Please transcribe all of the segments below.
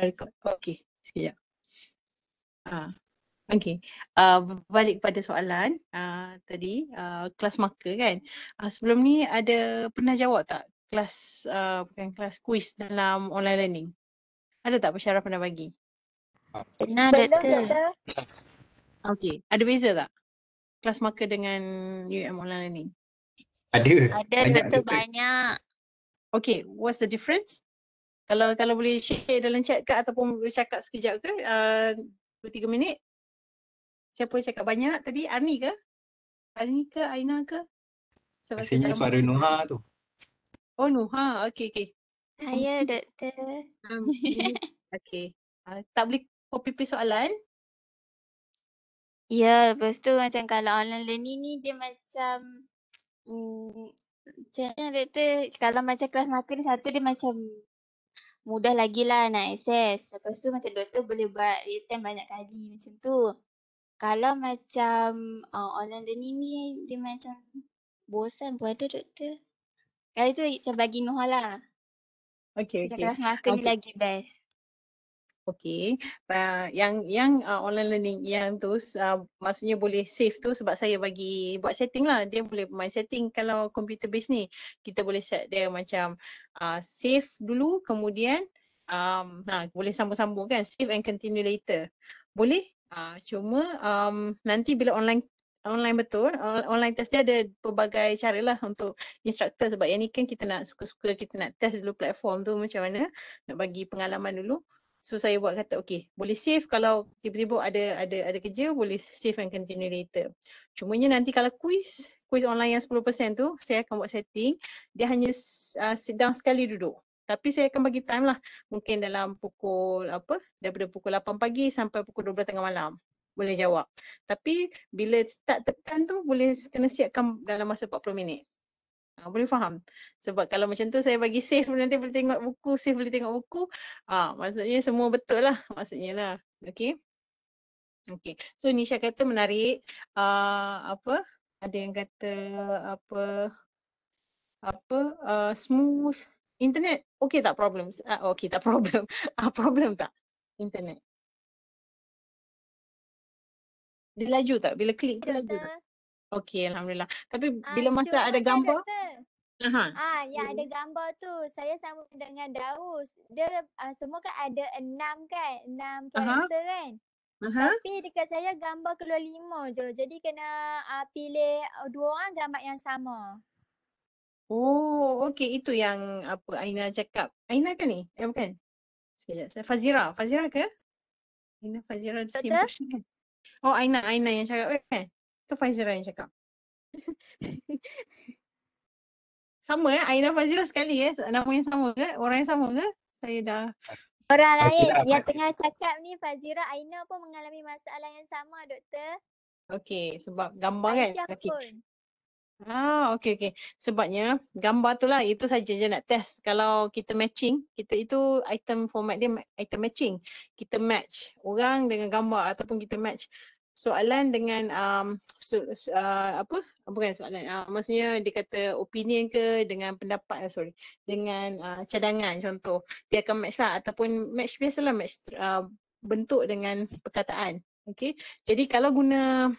Okey, sekejap. Uh, Okey, uh, balik pada soalan uh, tadi, uh, kelas marker kan. Uh, sebelum ni ada pernah jawab tak kelas, uh, bukan kelas kuis dalam online learning? Ada tak pesyarah pernah bagi? Pernah, Doktor. Okey, ada beza tak? Kelas marker dengan UM online learning? Ada. Ada, Doktor, banyak. banyak. Okey, what's the difference? kalau kalau boleh share dalam chat ke ataupun boleh cakap sekejap ke uh, dua uh, tiga minit siapa yang cakap banyak tadi Arni ke Arni ke Aina ke sebab Asyiknya suara Nuha tu oh Nuha okey okey saya oh. doktor um, okey uh, tak boleh copy paste soalan Ya, yeah, lepas tu macam kalau online learning ni dia macam um, macam mana kalau macam kelas makan satu dia macam mudah lagi lah nak access. Lepas tu macam doktor boleh buat return banyak kali macam tu. Kalau macam uh, online learning ni dia macam bosan pun ada doktor. Kali tu macam bagi Nuhal lah. Okay, okay. Kerja keras okay. lagi best. Okey, uh, yang yang uh, online learning yang tu uh, maksudnya boleh save tu sebab saya bagi buat setting lah. Dia boleh main setting kalau computer base ni. Kita boleh set dia macam uh, save dulu kemudian um, ha, boleh sambung-sambung kan save and continue later. Boleh? Uh, cuma um, nanti bila online online betul, online test dia ada pelbagai cara lah untuk instructor sebab yang ni kan kita nak suka-suka kita nak test dulu platform tu macam mana nak bagi pengalaman dulu. So saya buat kata okey boleh save kalau tiba-tiba ada ada ada kerja boleh save and continue later. Cumanya nanti kalau quiz quiz online yang 10% tu saya akan buat setting dia hanya uh, sit down sekali duduk. Tapi saya akan bagi time lah mungkin dalam pukul apa daripada pukul 8 pagi sampai pukul 12 tengah malam boleh jawab. Tapi bila start tekan tu boleh kena siapkan dalam masa 40 minit. Ha, boleh faham. Sebab kalau macam tu saya bagi save nanti boleh tengok buku, save boleh tengok buku. Ha, maksudnya semua betul lah. Maksudnya lah. Okay. Okay. So Nisha kata menarik. Uh, apa? Ada yang kata apa? Apa? Uh, smooth. Internet okay tak problem? Uh, okey tak problem. Uh, problem tak? Internet. Dia laju tak? Bila klik je laju tak? Okey Alhamdulillah. Tapi bila masa ada gambar. Ah, yang ada gambar tu saya sama dengan Daus. Dia uh, semua kan ada enam kan? Enam karakter uh kan? uh Tapi dekat saya gambar keluar lima je. Jadi kena uh, pilih ah, dua orang gambar yang sama. Oh, okey. Itu yang apa Aina cakap. Aina kan ni? Eh, bukan? Sekejap. Saya Fazira. Fazira ke? Aina Fazira di kan? Oh, Aina. Aina yang cakap eh, kan? Itu Fazira yang cakap. sama eh Aina Fazira sekali eh nama yang sama ke orang yang sama ke saya dah orang lain okay, lah, yang tengah cakap ni Fazira Aina pun mengalami masalah yang sama doktor okey sebab gambar kan okey Ah, okey okey. Sebabnya gambar tu lah itu saja je nak test. Kalau kita matching, kita itu item format dia item matching. Kita match orang dengan gambar ataupun kita match soalan dengan um, so, uh, apa uh, bukan soalan. Uh, maksudnya dia kata opinion ke dengan pendapat uh, sorry. Dengan uh, cadangan contoh. Dia akan match lah ataupun match biasalah match uh, bentuk dengan perkataan. Okay. Jadi kalau guna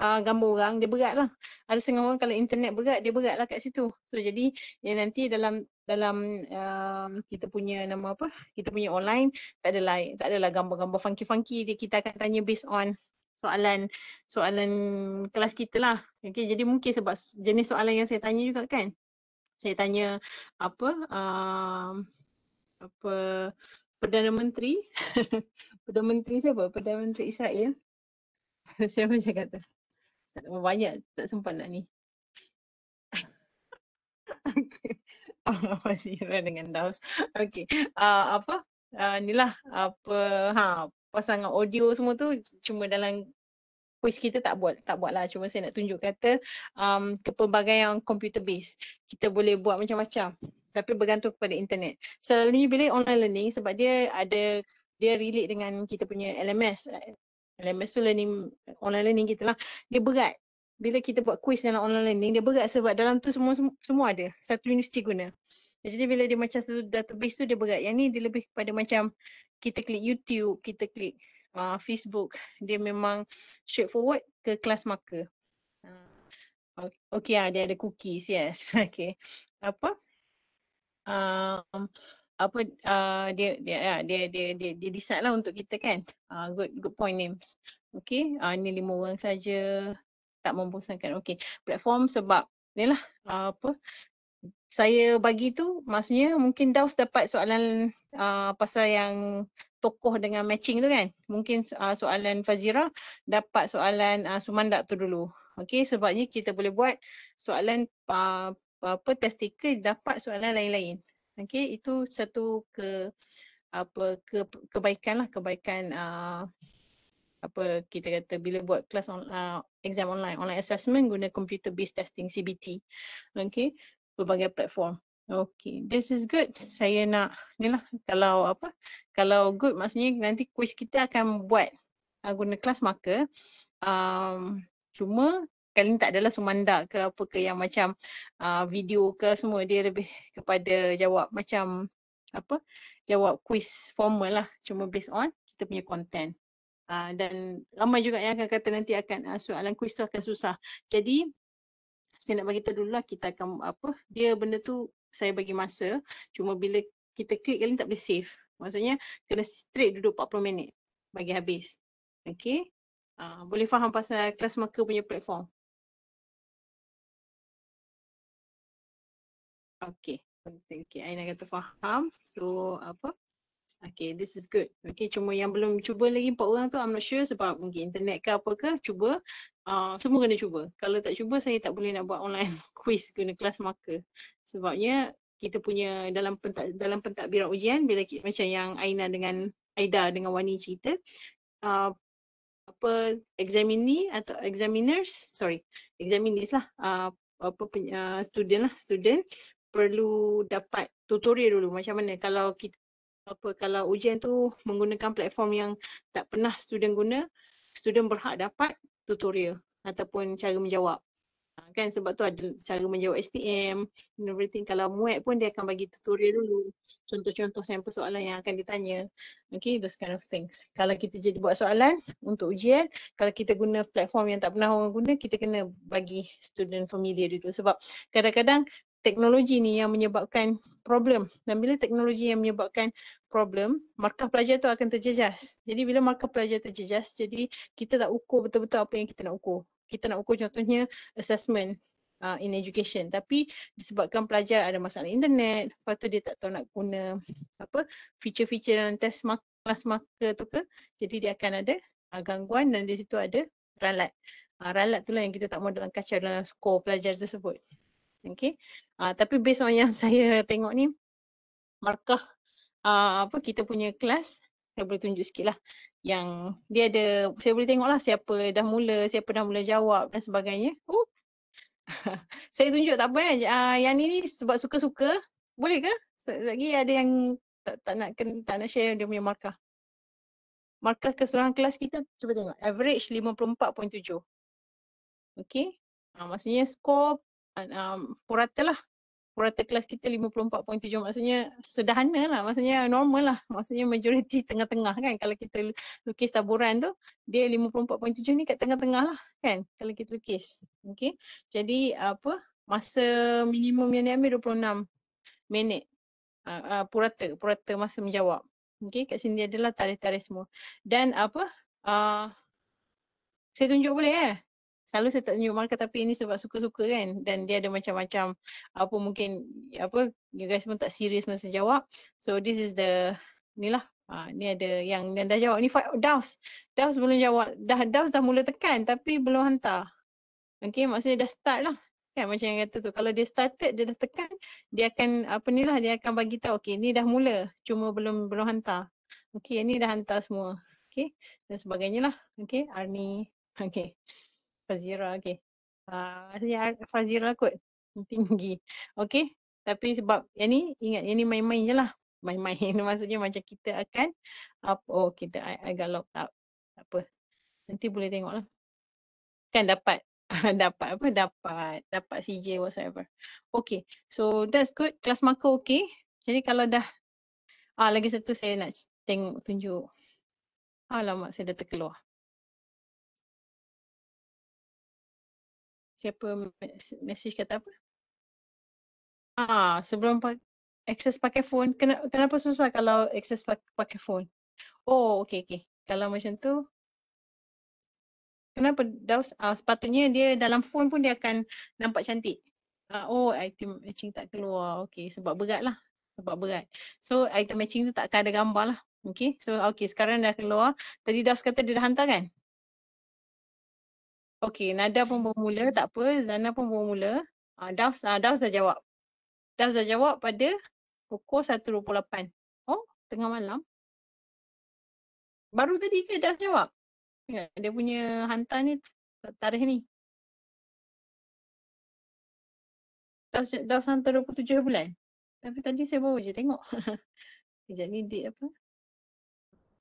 uh, gambar orang dia berat lah. Ada setengah orang kalau internet berat dia berat lah kat situ. So jadi yang nanti dalam dalam uh, kita punya nama apa kita punya online tak ada lah tak adalah gambar-gambar funky-funky dia kita akan tanya based on soalan soalan kelas kita lah. Okay, jadi mungkin sebab jenis soalan yang saya tanya juga kan. Saya tanya apa uh, apa Perdana Menteri Perdana Menteri siapa? Perdana Menteri Israel. siapa yang cakap tu? Banyak tak sempat nak ni. okay. Oh, masih heran dengan Daus. Okay. Uh, apa? Uh, inilah apa ha, pasangan audio semua tu cuma dalam quiz kita tak buat tak buat lah. cuma saya nak tunjuk kata um, kepelbagaian computer based kita boleh buat macam-macam tapi bergantung kepada internet selalunya bila online learning sebab dia ada dia relate dengan kita punya LMS LMS tu learning online learning kita lah dia berat bila kita buat quiz dalam online learning dia berat sebab dalam tu semua semua ada satu universiti guna jadi bila dia macam satu database tu dia berat yang ni dia lebih kepada macam kita klik YouTube kita klik uh, Facebook. Dia memang straightforward ke kelas marker. Ah. okay, uh, dia ada cookies, yes. okay. Apa? Um, apa uh, dia, dia, dia ya, dia dia dia dia decide lah untuk kita kan. Uh, good good point names. Okay, uh, ni lima orang saja tak membosankan. Okay, platform sebab ni lah uh, apa saya bagi tu maksudnya mungkin Daus dapat soalan uh, pasal yang tokoh dengan matching tu kan. Mungkin uh, soalan Fazira dapat soalan uh, Sumandak tu dulu. Okey sebabnya kita boleh buat soalan uh, apa testicle dapat soalan lain-lain. Okey itu satu ke apa ke kebaikan lah kebaikan uh, apa kita kata bila buat kelas on, uh, exam online online assessment guna computer based testing CBT okey berbagai platform Okay, this is good. Saya nak, ni lah, kalau apa, kalau good maksudnya nanti kuis kita akan buat uh, guna kelas marker. Um, cuma kali ni tak adalah sumanda ke apa ke yang macam uh, video ke semua dia lebih kepada jawab macam apa jawab kuis formal lah cuma based on kita punya content uh, dan ramai juga yang akan kata nanti akan uh, soalan kuis tu akan susah jadi saya nak bagi tahu dulu lah kita akan apa dia benda tu saya bagi masa cuma bila kita klik kali ni tak boleh save maksudnya kena straight duduk 40 minit bagi habis Okay. uh, ah, boleh faham pasal kelas maker punya platform Okay. thank you Aina kata faham so apa Okay, this is good. Okay, cuma yang belum cuba lagi empat orang tu, I'm not sure sebab mungkin internet ke apa ke, cuba. Ah, semua kena cuba. Kalau tak cuba saya tak boleh nak buat online quiz guna kelas maka. Sebabnya kita punya dalam pentak dalam pentadbiran ujian bila kita, macam yang Aina dengan Aida dengan Wani cerita uh, apa examinee atau examiners sorry examiners lah uh, apa uh, student lah student perlu dapat tutorial dulu macam mana kalau kita apa kalau ujian tu menggunakan platform yang tak pernah student guna student berhak dapat tutorial ataupun cara menjawab ha, kan sebab tu ada cara menjawab SPM and everything kalau muat pun dia akan bagi tutorial dulu contoh-contoh sampel soalan yang akan ditanya okay those kind of things kalau kita jadi buat soalan untuk ujian kalau kita guna platform yang tak pernah orang guna kita kena bagi student familiar dulu sebab kadang-kadang teknologi ni yang menyebabkan problem dan bila teknologi yang menyebabkan problem, markah pelajar tu akan terjejas. Jadi bila markah pelajar terjejas, jadi kita tak ukur betul-betul apa yang kita nak ukur. Kita nak ukur contohnya assessment uh, in education. Tapi disebabkan pelajar ada masalah internet, lepas tu dia tak tahu nak guna apa feature-feature dalam test mark, class marker tu ke, jadi dia akan ada uh, gangguan dan di situ ada ralat. Uh, ralat tu lah yang kita tak mahu dalam kaca dalam skor pelajar tersebut. Okay. Uh, tapi based on yang saya tengok ni, markah uh, apa kita punya kelas saya boleh tunjuk sikit lah yang dia ada saya boleh tengok lah siapa dah mula siapa dah mula jawab dan sebagainya uh. saya tunjuk tak apa ya uh, yang ini sebab suka-suka boleh ke lagi ada yang tak, tak nak kena tak nak share dia punya markah markah keseluruhan kelas kita cuba tengok average 54.7 okey uh, maksudnya skor um, purata lah rata kelas kita 54.7 maksudnya sederhana lah maksudnya normal lah maksudnya majoriti tengah-tengah kan kalau kita lukis taburan tu dia 54.7 ni kat tengah-tengah lah kan kalau kita lukis okey jadi apa masa minimum yang dia ambil 26 minit uh, uh, purata purata masa menjawab okey kat sini dia adalah tarikh-tarikh semua dan apa uh, saya tunjuk boleh eh selalu saya tak tunjuk markah tapi ini sebab suka-suka kan dan dia ada macam-macam apa mungkin apa you guys pun tak serius masa jawab so this is the ni lah ha, ni ada yang, yang dah jawab ni Daus Daus belum jawab dah Daus dah mula tekan tapi belum hantar okay maksudnya dah start lah kan macam yang kata tu kalau dia started dia dah tekan dia akan apa ni lah dia akan bagi tahu okay ni dah mula cuma belum belum hantar okay ni dah hantar semua okay dan sebagainya lah okay Arnie. okay Fazira okey. Ah uh, Fazira kot tinggi. Okey. Tapi sebab yang ni ingat yang ni main-main je lah. Main-main maksudnya macam kita akan up. oh kita I, I got locked up. Tak apa. Nanti boleh tengoklah. Kan dapat. dapat apa? Dapat. Dapat CJ whatsoever. Okay. So that's good. Kelas marker okay. Jadi kalau dah. Ah lagi satu saya nak tengok tunjuk. Alamak saya dah terkeluar. siapa message kata apa? Ah, sebelum pa- access pakai phone, kena, kenapa susah kalau access pa- pakai phone? Oh, okey okay. Kalau macam tu, kenapa Daus? Ah, sepatutnya dia dalam phone pun dia akan nampak cantik. Ah, oh, item matching tak keluar. okey sebab berat lah. Sebab berat. So, item matching tu tak ada gambar lah. Okay, so okay sekarang dah keluar. Tadi Daus kata dia dah hantar kan? Okay, Nada pun bermula. Tak apa, Zana pun bermula. Uh, ah, Daus, uh, ah, Daus dah jawab. dah dah jawab pada pukul 1.28. Oh, tengah malam. Baru tadi ke dah jawab? Ya, dia punya hantar ni, tarikh ni. Daus, Daus hantar 27 bulan. Tapi tadi saya baru je tengok. Sekejap ni date apa.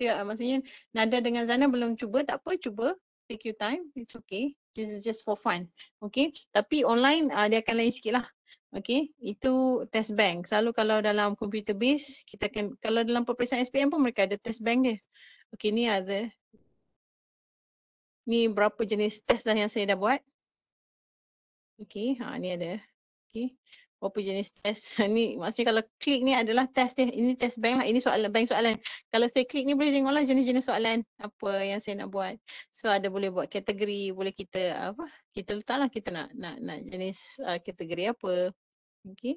Ya, maksudnya Nada dengan Zana belum cuba. Tak apa, cuba take your time. It's okay. is just for fun. Okay. Tapi online uh, dia akan lain sikit lah. Okay. Itu test bank. Selalu kalau dalam computer base, kita akan, kalau dalam peperiksaan SPM pun mereka ada test bank dia. Okay. Ni ada. Ni berapa jenis test dah yang saya dah buat. Okay. Ha, ni ada. Okay berapa jenis test ni maksudnya kalau klik ni adalah test ini test bank lah ini soalan bank soalan kalau saya klik ni boleh tengoklah jenis-jenis soalan apa yang saya nak buat so ada boleh buat kategori boleh kita apa kita letaklah kita nak nak nak jenis uh, kategori apa okey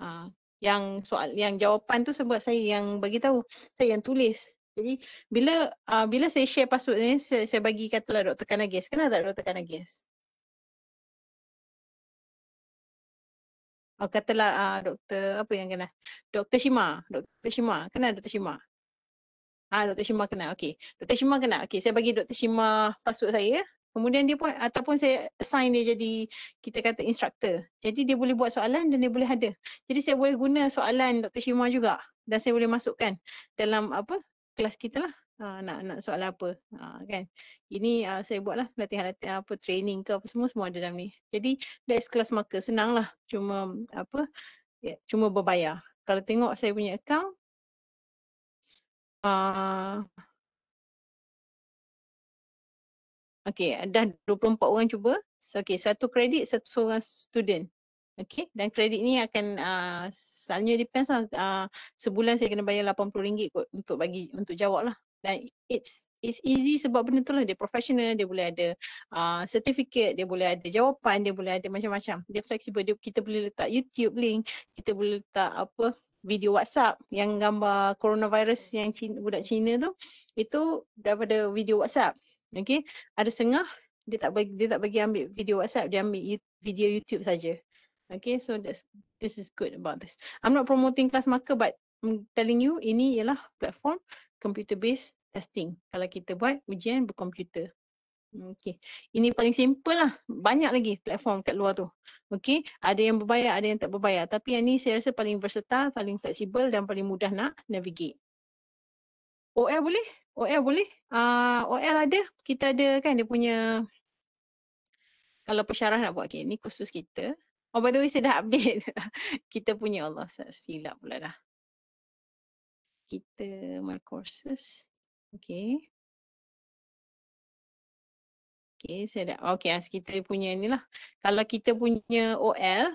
uh, yang soal yang jawapan tu sebab saya yang bagi tahu saya yang tulis jadi bila uh, bila saya share password ni saya, saya bagi katalah Dr. Kanagis kena tak Dr. Kanagis Oh, katalah uh, doktor apa yang kena? Doktor Shima. Doktor Shima. Kena Doktor Shima. Ah, ha, Doktor Shima kena. Okey. Doktor Shima kena. Okey, saya bagi Doktor Shima password saya. Kemudian dia pun ataupun saya assign dia jadi kita kata instructor. Jadi dia boleh buat soalan dan dia boleh ada. Jadi saya boleh guna soalan doktor Shima juga dan saya boleh masukkan dalam apa kelas kita lah uh, nak nak soal apa uh, kan ini uh, saya buatlah latihan latihan apa training ke apa semua semua ada dalam ni jadi that's class marker lah. cuma apa ya, cuma berbayar kalau tengok saya punya account Uh, okay, dah 24 orang cuba. So, okay, satu kredit, satu seorang student. Okay, dan kredit ni akan uh, selalunya depends lah. Uh, sebulan saya kena bayar RM80 kot untuk bagi untuk jawab lah dan it's it's easy sebab benda tu lah dia professional dia boleh ada uh, certificate dia boleh ada jawapan dia boleh ada macam-macam dia fleksibel. dia, kita boleh letak YouTube link kita boleh letak apa video WhatsApp yang gambar coronavirus yang Cina, budak Cina tu itu daripada video WhatsApp okey ada sengah dia tak bagi dia tak bagi ambil video WhatsApp dia ambil video YouTube saja okey so that's this is good about this i'm not promoting class maker but I'm telling you ini ialah platform computer based testing. Kalau kita buat ujian berkomputer. Okey. Ini paling simple lah. Banyak lagi platform kat luar tu. Okey. Ada yang berbayar, ada yang tak berbayar. Tapi yang ni saya rasa paling versatile, paling fleksibel dan paling mudah nak navigate. OL boleh? OL boleh? Uh, ah, OL ada. Kita ada kan dia punya kalau pesyarah nak buat. Okey. Ini khusus kita. Oh by the way saya dah update. kita punya Allah. Silap pula dah kita my courses. Okay. Okay, saya dah. Okay, as kita punya ni lah. Kalau kita punya OL,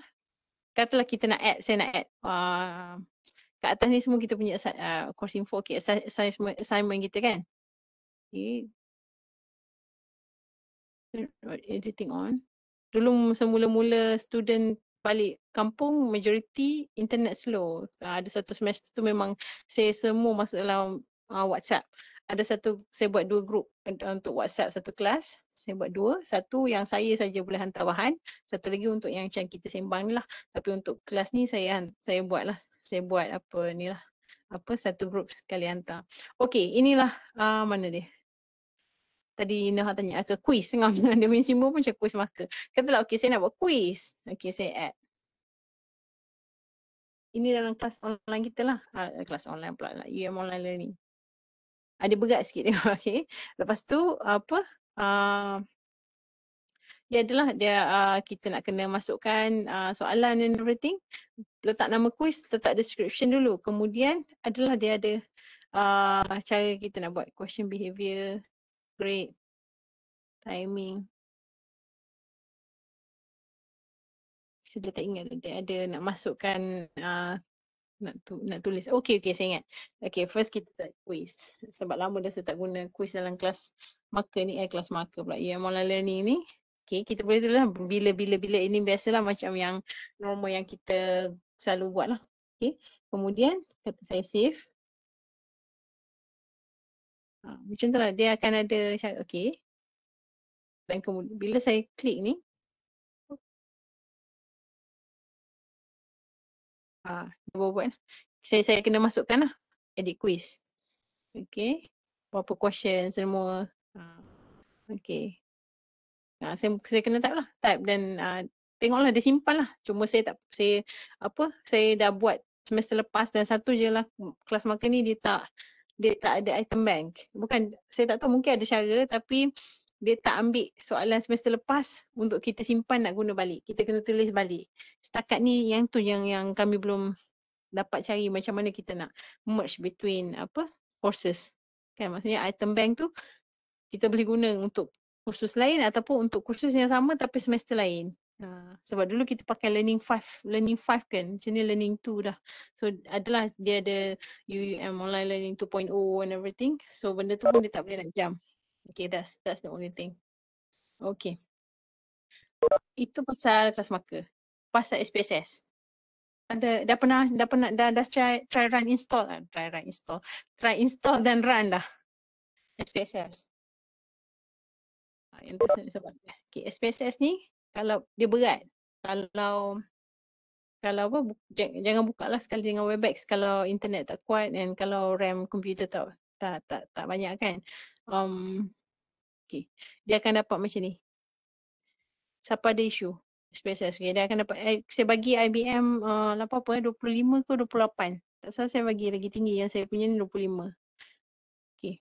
katalah kita nak add, saya nak add. Uh, kat atas ni semua kita punya uh, course info, okay, assignment, assignment kita kan. Okay. Editing on. Dulu semula-mula student balik kampung majoriti internet slow. Ah, ada satu semester tu memang saya semua masuk dalam ah, WhatsApp. Ada satu saya buat dua grup untuk WhatsApp satu kelas. Saya buat dua. Satu yang saya saja boleh hantar bahan. Satu lagi untuk yang macam kita sembang ni lah. Tapi untuk kelas ni saya saya buat lah. Saya buat apa ni lah. Apa satu grup sekali hantar. Okay, inilah uh, mana dia tadi Noha tanya aku ah, quiz dengan dia punya simbol pun macam quiz maka. Katalah okey saya nak buat quiz. Okey saya add. Ini dalam kelas online kita lah. Ha, kelas online pula lah. UM online learning. Ada ah, berat sikit tengok okey. Lepas tu apa. Uh, dia adalah dia uh, kita nak kena masukkan uh, soalan and everything. Letak nama quiz, letak description dulu. Kemudian adalah dia ada uh, cara kita nak buat question behavior great timing. Sudah tak ingat dia ada nak masukkan uh, nak tu nak tulis. Okey okey saya ingat. Okey first kita tak quiz. Sebab lama dah saya tak guna quiz dalam kelas marker ni eh kelas marker pula. Yang mula online learning ni. Okey kita boleh tulis lah. bila bila bila ini biasalah macam yang normal yang kita selalu buat lah. Okey. Kemudian kata saya save. Ha, macam tu lah dia akan ada cara okey. Dan kemudian bila saya klik ni. Ha, dia buat, -buat Saya saya kena masukkan lah edit quiz. Okey. Berapa question semua. Ha, okey. Ha, saya, saya kena type lah. Type dan ha, tengoklah dia simpan lah. Cuma saya tak, saya apa, saya dah buat semester lepas dan satu je lah kelas maka ni dia tak dia tak ada item bank. Bukan saya tak tahu mungkin ada cara tapi dia tak ambil soalan semester lepas untuk kita simpan nak guna balik. Kita kena tulis balik. Setakat ni yang tu yang yang kami belum dapat cari macam mana kita nak merge between apa courses. Kan maksudnya item bank tu kita boleh guna untuk kursus lain ataupun untuk kursus yang sama tapi semester lain sebab dulu kita pakai learning five, learning five kan, sini learning two dah. So adalah dia ada UUM online learning 2.0 and everything. So benda tu pun dia tak boleh nak jam. Okay, that's that's the only thing. Okay. Itu pasal kelas maka. Pasal SPSS. Ada dah pernah dah pernah dah dah try, try run install lah. Try run install. Try install dan run dah. SPSS. Yang tersebut sebab. Okay, SPSS ni kalau dia berat kalau kalau apa jangan, buka lah sekali dengan webex kalau internet tak kuat dan kalau ram komputer tak tak tak, tak banyak kan um, okay. dia akan dapat macam ni siapa ada isu SPSS okay. dia akan dapat eh, saya bagi IBM uh, eh, apa apa eh, 25 ke 28 tak salah saya bagi lagi tinggi yang saya punya ni 25 okey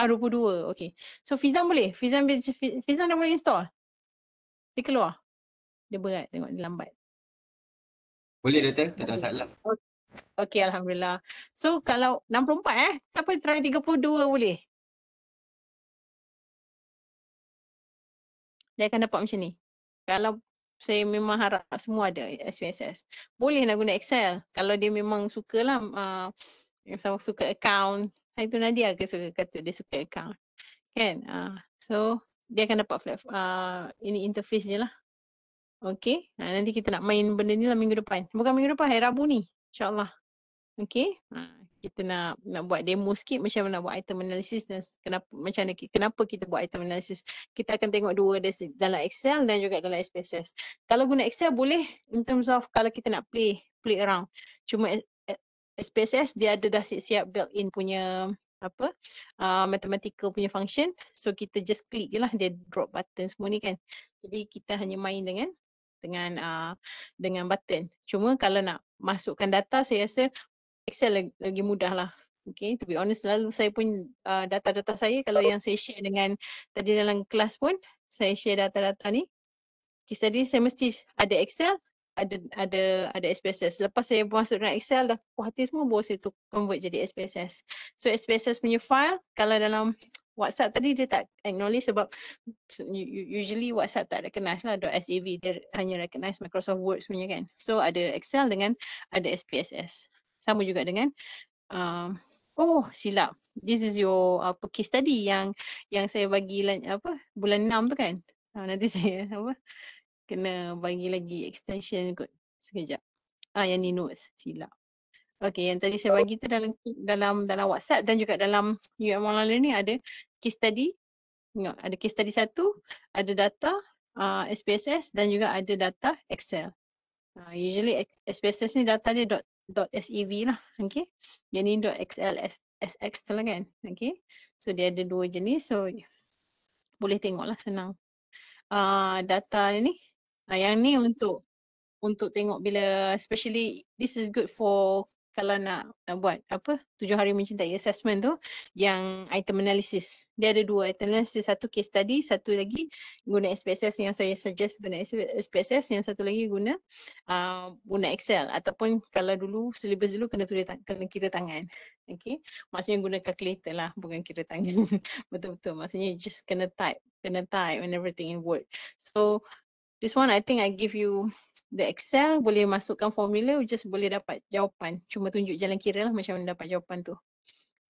ah 22 okey so Fizan boleh Fizan Fizan dah boleh install dia keluar. Dia berat tengok dia lambat. Boleh Dr. Tak ada masalah. Okay Alhamdulillah. So kalau 64 eh. Siapa try 32 boleh? Dia akan dapat macam ni. Kalau saya memang harap semua ada SPSS. Boleh nak guna Excel. Kalau dia memang suka lah. Uh, sama suka account. Hari tu Nadia ke suka kata dia suka account. Kan? Uh, so dia akan dapat flat, uh, ini interface je lah. Okay, uh, nanti kita nak main benda ni lah minggu depan. Bukan minggu depan, hari Rabu ni. InsyaAllah. Okay, uh, kita nak nak buat demo sikit macam mana nak buat item analysis dan kenapa, macam mana, kenapa kita buat item analysis. Kita akan tengok dua dalam Excel dan juga dalam SPSS. Kalau guna Excel boleh in terms of kalau kita nak play, play around. Cuma SPSS eh, dia ada dah siap-siap built-in punya apa uh, mathematical punya function so kita just click je lah dia drop button semua ni kan jadi kita hanya main dengan dengan uh, dengan button cuma kalau nak masukkan data saya rasa Excel lagi, lagi mudah lah Okay, to be honest, selalu saya pun uh, data-data uh, saya kalau yang saya share dengan tadi dalam kelas pun saya share data-data ni. Okay, tadi saya mesti ada Excel, ada ada ada SPSS. Lepas saya masuk dalam Excel dah puas hati semua baru saya tu convert jadi SPSS. So SPSS punya file kalau dalam WhatsApp tadi dia tak acknowledge sebab usually WhatsApp tak recognize lah .sav dia hanya recognize Microsoft Word punya kan. So ada Excel dengan ada SPSS. Sama juga dengan um, oh silap. This is your apa case study yang yang saya bagi apa bulan 6 tu kan. Ah, nanti saya apa kena bagi lagi extension kot sekejap. Ah yang ni notes silap. Okay, yang tadi saya bagi tu dalam dalam dalam WhatsApp dan juga dalam UM online ni ada case study. Tengok ada case study satu, ada data uh, ah, SPSS dan juga ada data Excel. Uh, usually SPSS ni data dia dot, dot .sev lah. Okey. Yang ni dot .xls sx tu lah kan. Okey. So dia ada dua jenis. So boleh tengok lah senang. Uh, data ni Uh, yang ni untuk untuk tengok bila especially this is good for kalau nak uh, buat apa tujuh hari mencintai assessment tu yang item analysis. Dia ada dua item analysis. Satu case study, satu lagi guna SPSS yang saya suggest guna SPSS. Yang satu lagi guna uh, guna Excel ataupun kalau dulu syllabus dulu kena tulis kena kira tangan. Okay. Maksudnya guna calculator lah bukan kira tangan. Betul-betul. Maksudnya just kena type. Kena type and everything in Word. So This one I think I give you the Excel boleh masukkan formula just boleh dapat jawapan. Cuma tunjuk jalan kira lah macam mana dapat jawapan tu.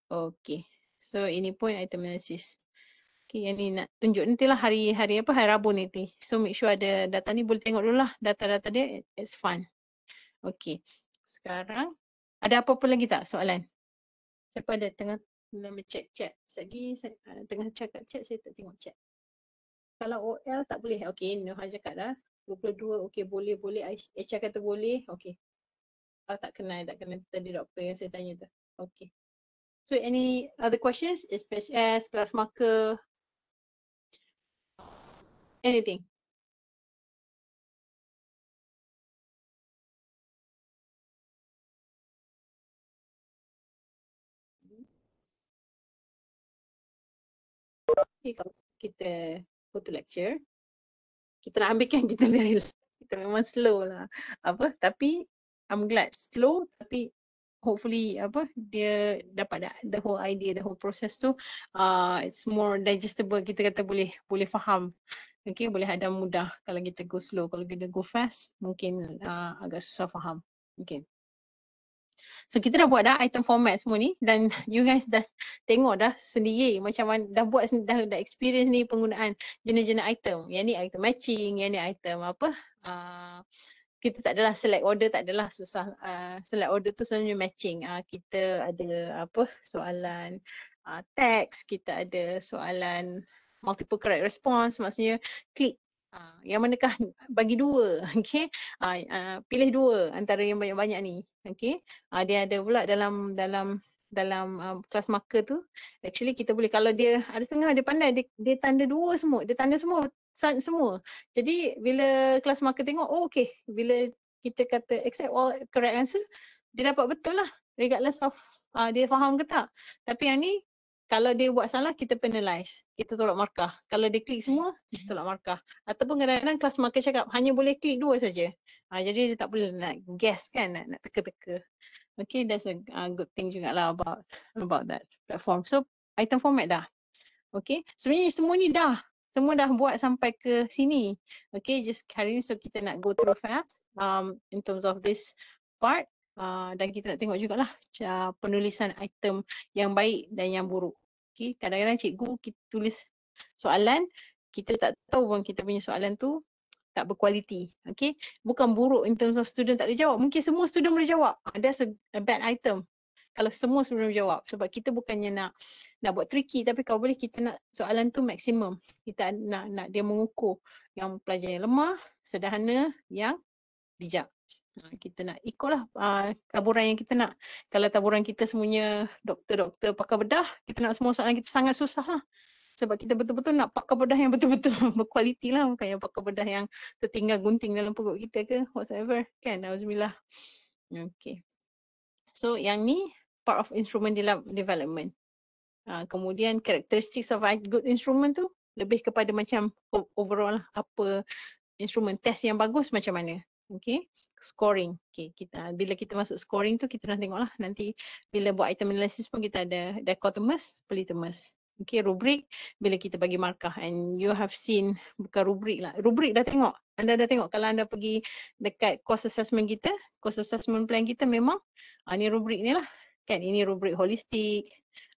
Okay. So ini pun item analysis. Okay yang ni nak tunjuk nanti lah hari, hari apa hari Rabu nanti. So make sure ada data ni boleh tengok dulu lah data-data dia. It's fun. Okay. Sekarang ada apa-apa lagi tak soalan? Siapa ada tengah nak check chat? Sagi ah, tengah cakap chat saya tak tengok chat kalau OL tak boleh. Okey, Noha cakap dah. 22, okey boleh, boleh. Echa kata boleh, okey. Kalau ah, tak kenal, tak kenal tadi doktor yang saya tanya tu. Okey. So any other questions? SPSS, class marker, anything? Okay, kita go to lecture. Kita nak ambilkan kita dari kita memang slow lah. Apa tapi I'm glad slow tapi hopefully apa dia dapat the, the whole idea the whole process tu uh, it's more digestible kita kata boleh boleh faham okay boleh ada mudah kalau kita go slow kalau kita go fast mungkin uh, agak susah faham mungkin okay. So kita dah buat dah item format semua ni dan you guys dah tengok dah sendiri macam mana dah buat dah, dah experience ni penggunaan jenis-jenis item. Yang ni item matching, yang ni item apa. Uh, kita tak adalah select order tak adalah susah. Uh, select order tu sebenarnya matching. Uh, kita ada apa soalan uh, text, kita ada soalan multiple correct response maksudnya klik Ha, yang manakah bagi dua okey uh, uh, pilih dua antara yang banyak-banyak ni okey uh, dia ada pula dalam dalam dalam uh, kelas marker tu actually kita boleh kalau dia ada tengah dia pandai dia, dia tanda dua semua dia tanda semua semua jadi bila kelas marker tengok oh okey bila kita kata accept all correct answer dia dapat betul lah regardless of uh, dia faham ke tak tapi yang ni kalau dia buat salah kita penalise, kita tolak markah kalau dia klik semua kita hmm. tolak markah ataupun kadang-kadang kelas marker cakap hanya boleh klik dua saja ha, jadi dia tak boleh nak guess kan nak, nak teka-teka okay that's a uh, good thing juga lah about about that platform so item format dah okay sebenarnya semua ni dah semua dah buat sampai ke sini okay just carry so kita nak go through fast um in terms of this part Uh, dan kita nak tengok jugalah uh, penulisan item yang baik dan yang buruk. Okay. Kadang-kadang cikgu kita tulis soalan, kita tak tahu pun kita punya soalan tu tak berkualiti. Okay. Bukan buruk in terms of student tak boleh jawab. Mungkin semua student boleh jawab. Ada ah, that's a bad item. Kalau semua student boleh jawab. Sebab kita bukannya nak nak buat tricky tapi kalau boleh kita nak soalan tu maksimum. Kita nak, nak dia mengukur yang pelajar yang lemah, sederhana, yang bijak. Ha, kita nak ikutlah uh, taburan yang kita nak. Kalau taburan kita semuanya doktor-doktor pakar bedah, kita nak semua soalan kita sangat susah lah. Sebab kita betul-betul nak pakar bedah yang betul-betul berkualiti lah. Bukan yang pakar bedah yang tertinggal gunting dalam perut kita ke. Whatever. Kan? Alhamdulillah. Okay. So yang ni part of instrument development. Uh, kemudian karakteristik of a good instrument tu lebih kepada macam overall lah, apa instrument test yang bagus macam mana. Okay scoring. Okay, kita bila kita masuk scoring tu kita nak tengoklah nanti bila buat item analysis pun kita ada dichotomous, polytomous. Okay, rubrik bila kita bagi markah and you have seen bukan rubrik lah. Rubrik dah tengok. Anda dah tengok kalau anda pergi dekat course assessment kita, course assessment plan kita memang ah, ni rubrik ni lah. Kan ini rubrik holistik,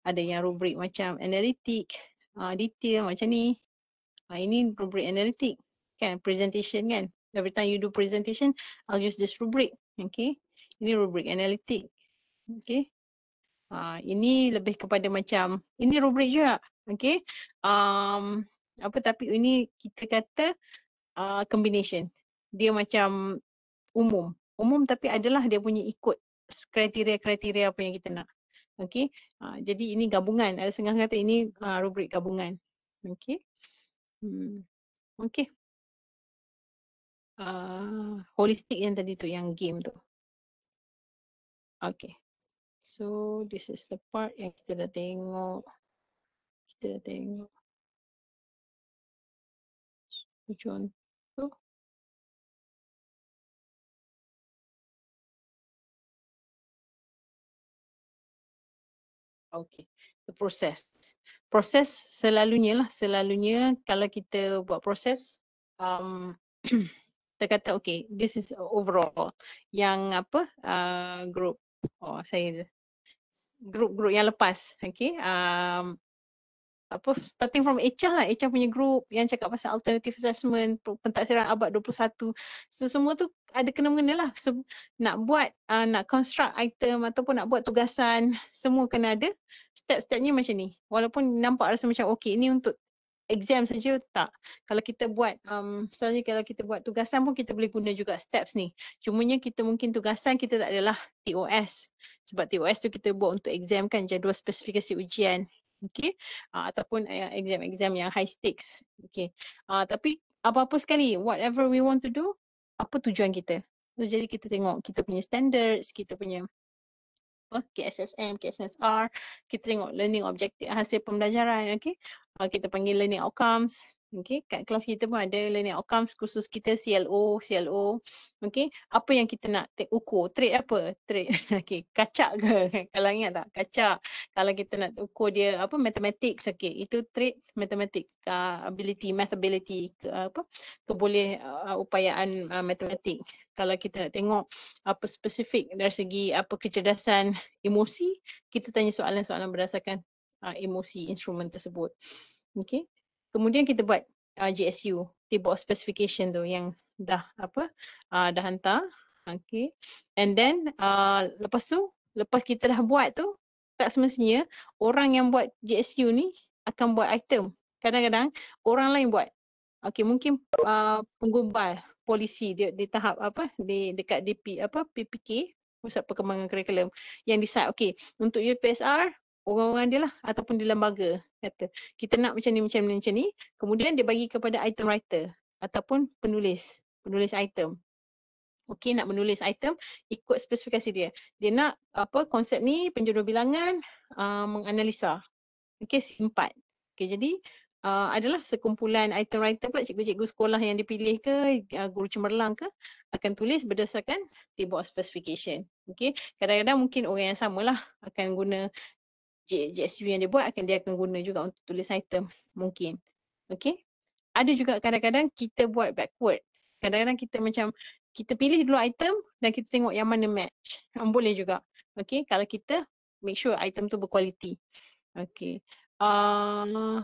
ada yang rubrik macam analitik, ah, detail macam ni. Ah, ini rubrik analitik kan presentation kan every time you do presentation, I'll use this rubric. Okay, ini rubric analytic, Okay, uh, ini lebih kepada macam ini rubric juga. Okay, um, apa tapi ini kita kata uh, combination. Dia macam umum, umum tapi adalah dia punya ikut kriteria-kriteria apa yang kita nak. Okay, uh, jadi ini gabungan. Ada setengah kata ini uh, rubrik gabungan. Okay. Hmm. Okay, uh, ah, holistic yang tadi tu yang game tu. Okay. So this is the part yang kita dah tengok. Kita dah tengok. So, contoh. Okay. The process. Proses selalunya lah. Selalunya kalau kita buat proses um, kita kata okay this is overall yang apa uh, group oh saya group-group yang lepas okay um, apa starting from Echah lah Echah punya group yang cakap pasal alternative assessment pentaksiran abad 21 so semua tu ada kena mengena lah so, nak buat uh, nak construct item ataupun nak buat tugasan semua kena ada step-stepnya macam ni walaupun nampak rasa macam okey ni untuk exam saja tak. Kalau kita buat um, misalnya kalau kita buat tugasan pun kita boleh guna juga steps ni. Cumanya kita mungkin tugasan kita tak adalah TOS. Sebab TOS tu kita buat untuk exam kan jadual spesifikasi ujian. Okay. Uh, ataupun uh, exam-exam yang high stakes. Okay. Uh, tapi apa-apa sekali, whatever we want to do, apa tujuan kita? So, jadi kita tengok kita punya standards, kita punya apa KSSM, KSSR, kita tengok learning objective hasil pembelajaran okay? Ah, kita panggil learning outcomes, Okay, kat kelas kita pun ada learning outcomes khusus kita CLO, CLO. Okay, apa yang kita nak take, ukur? Trade apa? Trade. Okay, kacak ke? Kalau ingat tak? Kacak. Kalau kita nak ukur dia, apa? Mathematics. Okay, itu trade mathematic uh, ah, ability, math ability. Ke, apa? Keboleh uh, upayaan uh, matematik. Kalau kita nak tengok apa spesifik dari segi apa kecerdasan emosi, kita tanya soalan-soalan berdasarkan uh, emosi instrumen tersebut. Okay, kemudian kita buat uh, GSU table of specification tu yang dah apa uh, dah hantar okay and then uh, lepas tu lepas kita dah buat tu tak semestinya orang yang buat GSU ni akan buat item kadang-kadang orang lain buat okay mungkin uh, penggombal polisi dia di tahap apa di dekat DP apa PPK pusat perkembangan curriculum yang decide okay untuk UPSR orang-orang dia lah ataupun di lembaga kata kita nak macam ni macam ni macam ni kemudian dia bagi kepada item writer ataupun penulis penulis item okey nak menulis item ikut spesifikasi dia dia nak apa konsep ni penjuru bilangan uh, menganalisa okey simpat okey jadi uh, adalah sekumpulan item writer pula cikgu-cikgu sekolah yang dipilih ke uh, guru cemerlang ke akan tulis berdasarkan table of specification okey kadang-kadang mungkin orang yang samalah akan guna JSU yang dia buat akan dia akan guna juga untuk tulis item mungkin. Okay. Ada juga kadang-kadang kita buat backward. Kadang-kadang kita macam kita pilih dulu item dan kita tengok yang mana match. Boleh juga. Okay. Kalau kita make sure item tu berkualiti. Okay. Uh, ah.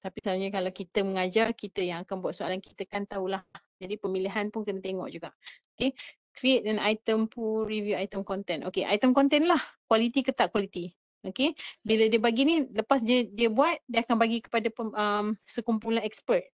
tapi sebenarnya kalau kita mengajar, kita yang akan buat soalan, kita kan tahulah. Jadi pemilihan pun kena tengok juga. Okay create an item pool, review item content. Okay, item content lah. Quality ke tak quality? Okay, bila dia bagi ni, lepas dia dia buat, dia akan bagi kepada um, sekumpulan expert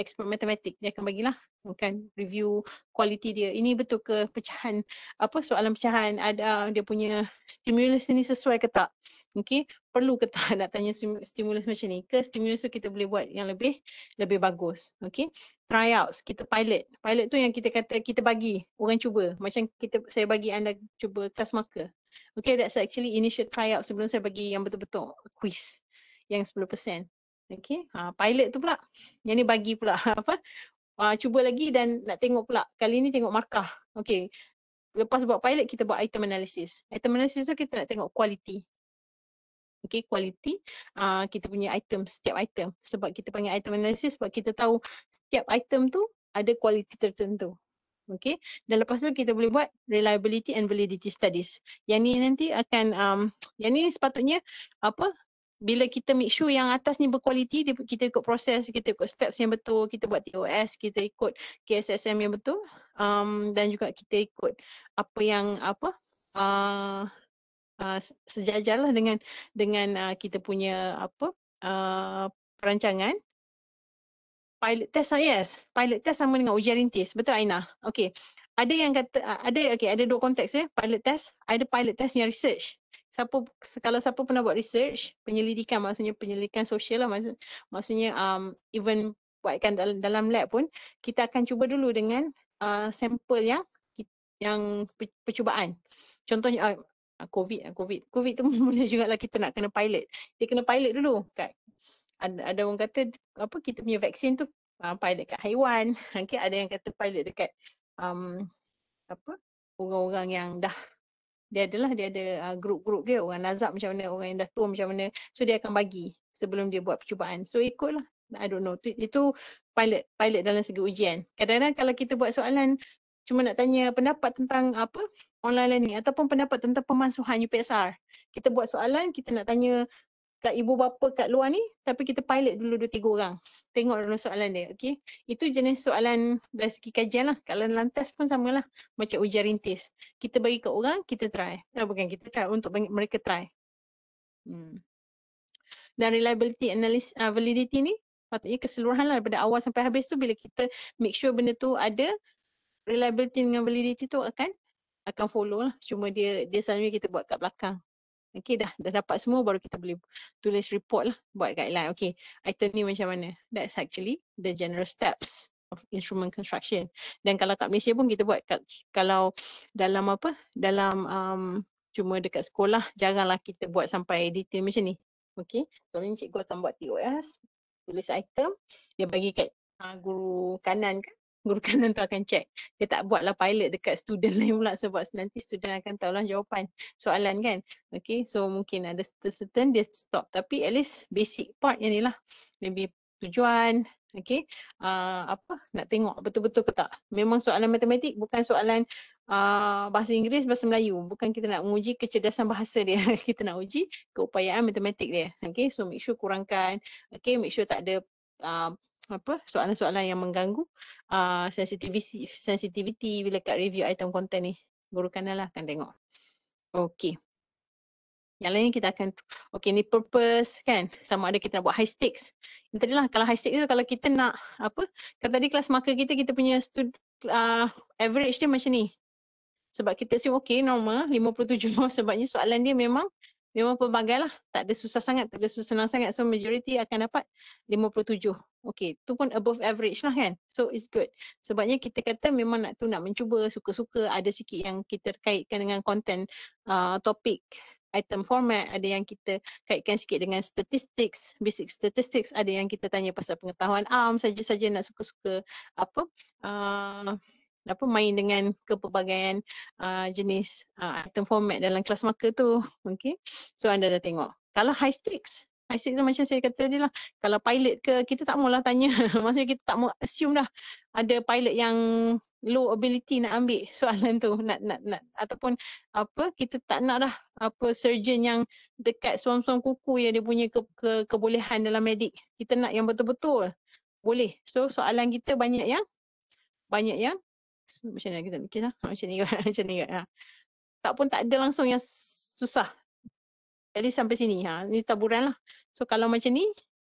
expert matematik dia akan bagilah bukan review kualiti dia ini betul ke pecahan apa soalan pecahan ada dia punya stimulus ini sesuai ke tak okey perlu ke tak nak tanya stimulus macam ni ke stimulus tu kita boleh buat yang lebih lebih bagus okey tryouts kita pilot pilot tu yang kita kata kita bagi orang cuba macam kita saya bagi anda cuba class marker okey that's actually initial tryout sebelum saya bagi yang betul-betul quiz yang 10% Okay. Ha, pilot tu pula. Yang ni bagi pula. apa? Ha, cuba lagi dan nak tengok pula. Kali ni tengok markah. Okay. Lepas buat pilot, kita buat item analysis. Item analysis tu kita nak tengok quality. Okay, quality. Uh, kita punya item, setiap item. Sebab kita panggil item analysis sebab kita tahu setiap item tu ada quality tertentu. Okay. Dan lepas tu kita boleh buat reliability and validity studies. Yang ni nanti akan, um, yang ni sepatutnya apa, bila kita make sure yang atas ni berkualiti kita ikut proses kita ikut steps yang betul kita buat TOS kita ikut KSSM yang betul um, dan juga kita ikut apa yang apa uh, uh, sejajarlah dengan dengan uh, kita punya apa uh, perancangan pilot test ah yes pilot test sama dengan ujian rintis betul Aina okay ada yang kata uh, ada okay ada dua konteks ya pilot test ada pilot test yang research siapa kalau siapa pernah buat research penyelidikan maksudnya penyelidikan sosial lah maksud, maksudnya um, even buatkan dalam dalam lab pun kita akan cuba dulu dengan uh, sampel yang yang percubaan contohnya uh, covid ah, covid covid tu boleh juga lah kita nak kena pilot dia kena pilot dulu kat ada, ada orang kata apa kita punya vaksin tu uh, pilot kat haiwan okay, ada yang kata pilot dekat um, apa orang-orang yang dah dia adalah dia ada uh, ah, grup-grup dia orang nazak macam mana orang yang dah tua macam mana so dia akan bagi sebelum dia buat percubaan so ikutlah I don't know itu pilot pilot dalam segi ujian kadang-kadang kalau kita buat soalan cuma nak tanya pendapat tentang apa online learning ataupun pendapat tentang pemasuhan UPSR kita buat soalan kita nak tanya kat ibu bapa kat luar ni tapi kita pilot dulu dua tiga orang tengok dulu soalan dia okay? itu jenis soalan dari segi kajian lah kalau dalam tes pun sama lah, macam ujian rintis kita bagi kat orang kita try eh, bukan kita try untuk mereka try hmm. dan reliability analysis uh, validity ni patutnya keseluruhan lah daripada awal sampai habis tu bila kita make sure benda tu ada reliability dengan validity tu akan akan follow lah cuma dia dia selalunya kita buat kat belakang Okay dah, dah dapat semua baru kita boleh tulis report lah, buat guideline. Okay, item ni macam mana? That's actually the general steps of instrument construction. Dan kalau kat Malaysia pun kita buat, kat, kalau dalam apa, dalam um, cuma dekat sekolah, janganlah kita buat sampai detail macam ni. Okay, so ni cikgu akan buat TOS, tulis item, dia bagi kat uh, guru kanan kan, guru kanan tu akan check. Dia tak buatlah pilot dekat student lain pula sebab nanti student akan tahu lah jawapan soalan kan. Okay so mungkin ada certain dia stop tapi at least basic part yang ni lah. Maybe tujuan, okay. Uh, apa nak tengok betul-betul ke tak. Memang soalan matematik bukan soalan Uh, bahasa Inggeris, bahasa Melayu. Bukan kita nak menguji kecerdasan bahasa dia. kita nak uji keupayaan matematik dia. Okay, so make sure kurangkan. Okay, make sure tak ada uh, apa soalan-soalan yang mengganggu uh, ah, sensitivity sensitivity bila kat review item konten ni. Burukanlah akan tengok. Okey. Yang lain kita akan, Okey, ni purpose kan, sama ada kita nak buat high stakes. Yang tadi lah kalau high stakes tu kalau kita nak apa, kan tadi kelas marker kita, kita punya stud, uh, average dia macam ni. Sebab kita assume okay normal, 57 sebabnya soalan dia memang memang pelbagai lah. Tak ada susah sangat, tak ada susah senang sangat. So majority akan dapat 57. Okay, tu pun above average lah kan. So it's good. Sebabnya kita kata memang nak tu nak mencuba, suka-suka. Ada sikit yang kita kaitkan dengan content uh, topik item format, ada yang kita kaitkan sikit dengan statistics, basic statistics, ada yang kita tanya pasal pengetahuan am, saja-saja nak suka-suka apa, uh, apa main dengan kepelbagaian uh, jenis uh, item format dalam kelas marker tu. Okay. So anda dah tengok. Kalau high stakes, high stakes macam saya kata tadi lah. Kalau pilot ke, kita tak maulah tanya. Maksudnya kita tak mau assume dah ada pilot yang low ability nak ambil soalan tu. Nak, nak, nak. Ataupun apa, kita tak nak dah apa surgeon yang dekat suam-suam kuku yang dia punya ke, ke, kebolehan dalam medik. Kita nak yang betul-betul boleh. So soalan kita banyak yang banyak yang macam mana kita mikir lah. Macam ni kan. macam ni kan. Ha. Tak pun tak ada langsung yang susah. At least sampai sini. Ha. Ni taburan lah. So kalau macam ni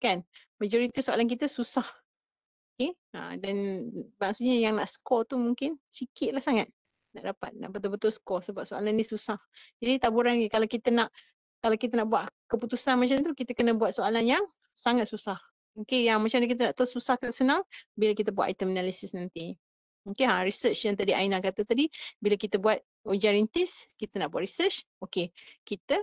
kan. Majoriti soalan kita susah. Okay. Ha. Dan maksudnya yang nak score tu mungkin sikit lah sangat. Nak dapat. Nak betul-betul score sebab soalan ni susah. Jadi taburan ni kalau kita nak kalau kita nak buat keputusan macam tu kita kena buat soalan yang sangat susah. Okay, yang macam ni kita nak tahu susah ke senang bila kita buat item analysis nanti. Okay, ha, research yang tadi Aina kata tadi, bila kita buat ujian rintis, kita nak buat research. Okay, kita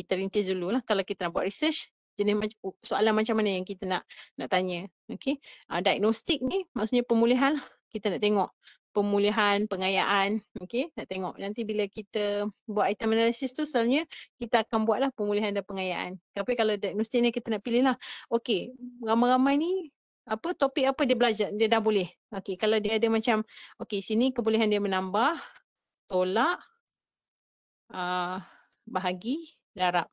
kita rintis dulu lah kalau kita nak buat research. Jenis soalan macam mana yang kita nak nak tanya. Okay, ha, diagnostik ni maksudnya pemulihan. Lah. Kita nak tengok pemulihan, pengayaan. Okay, nak tengok. Nanti bila kita buat item analysis tu selalunya kita akan buat lah pemulihan dan pengayaan. Tapi kalau diagnostik ni kita nak pilih lah. Okay, ramai-ramai ni apa topik apa dia belajar dia dah boleh. Okey kalau dia ada macam okey sini kebolehan dia menambah tolak uh, bahagi darab.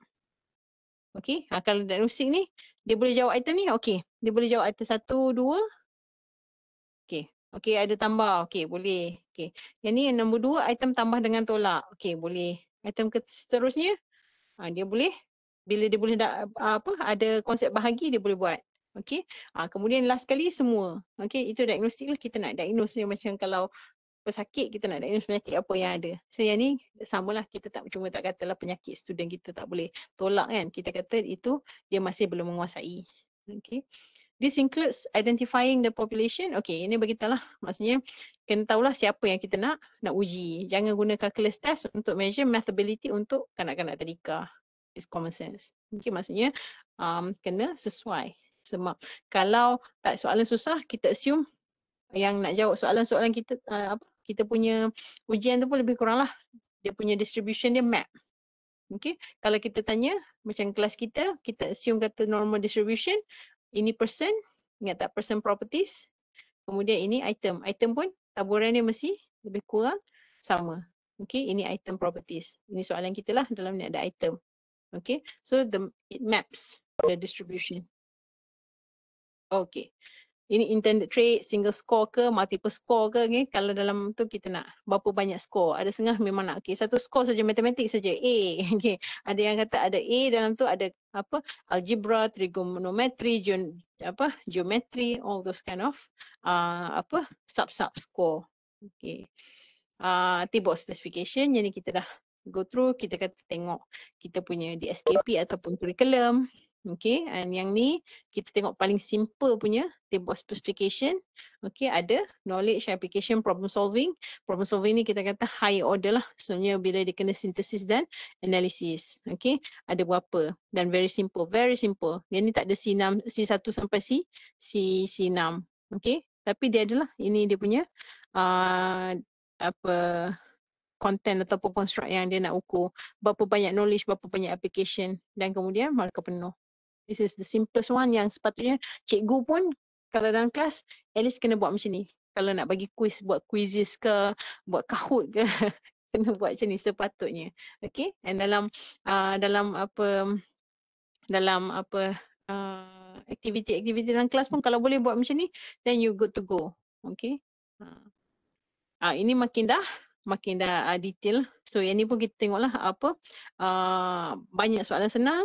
Okey ha, kalau musik ni dia boleh jawab item ni okey dia boleh jawab item satu dua okey okey ada tambah okey boleh okey yang ni yang nombor dua item tambah dengan tolak okey boleh item seterusnya ha, dia boleh bila dia boleh da, apa ada konsep bahagi dia boleh buat Okey. Ha, ah, kemudian last sekali semua. Okey, itu diagnostik lah kita nak diagnose dia macam kalau pesakit kita nak diagnose penyakit apa yang ada. So yang ni samalah kita tak cuma tak katalah penyakit student kita tak boleh tolak kan. Kita kata itu dia masih belum menguasai. Okey. This includes identifying the population. Okey, ini beritahulah. Maksudnya kena tahulah siapa yang kita nak nak uji. Jangan guna calculus test untuk measure math ability untuk kanak-kanak tadika. It's common sense. Okey, maksudnya um, kena sesuai Semak. kalau tak soalan susah kita assume yang nak jawab soalan-soalan kita ah, apa kita punya ujian tu pun lebih kurang lah dia punya distribution dia map Okay. Kalau kita tanya macam kelas kita, kita assume kata normal distribution. Ini person, ingat tak person properties. Kemudian ini item. Item pun taburan dia mesti lebih kurang sama. Okay. Ini item properties. Ini soalan kita lah dalam ni ada item. Okay. So the, it maps the distribution. Okay. Ini intended trade, single score ke, multiple score ke, okay? kalau dalam tu kita nak berapa banyak score. Ada setengah memang nak, okay. satu score saja, matematik saja, A. Okay. Ada yang kata ada A dalam tu ada apa algebra, trigonometri, ge apa geometri, all those kind of uh, apa sub-sub score. Okay. Uh, T-box specification, jadi kita dah go through, kita kata tengok kita punya DSKP ataupun curriculum. Okay, and yang ni kita tengok paling simple punya table specification. Okay, ada knowledge application problem solving. Problem solving ni kita kata high order lah. Sebenarnya bila dia kena sintesis dan analisis. Okay, ada berapa. Dan very simple, very simple. Yang ni tak ada C6, C1 sampai C, C, C6. Okay, tapi dia adalah ini dia punya uh, apa content ataupun construct yang dia nak ukur. Berapa banyak knowledge, berapa banyak application dan kemudian markah penuh. This is the simplest one yang sepatutnya cikgu pun kalau dalam kelas at least kena buat macam ni. Kalau nak bagi quiz, buat quizzes ke, buat kahoot ke, kena buat macam ni sepatutnya. Okay, and dalam uh, dalam apa, dalam apa, uh, aktiviti-aktiviti uh, dalam kelas pun kalau boleh buat macam ni, then you good to go. Okay. Ah uh, ini makin dah, makin dah uh, detail. So yang ni pun kita tengoklah apa, uh, banyak soalan senang,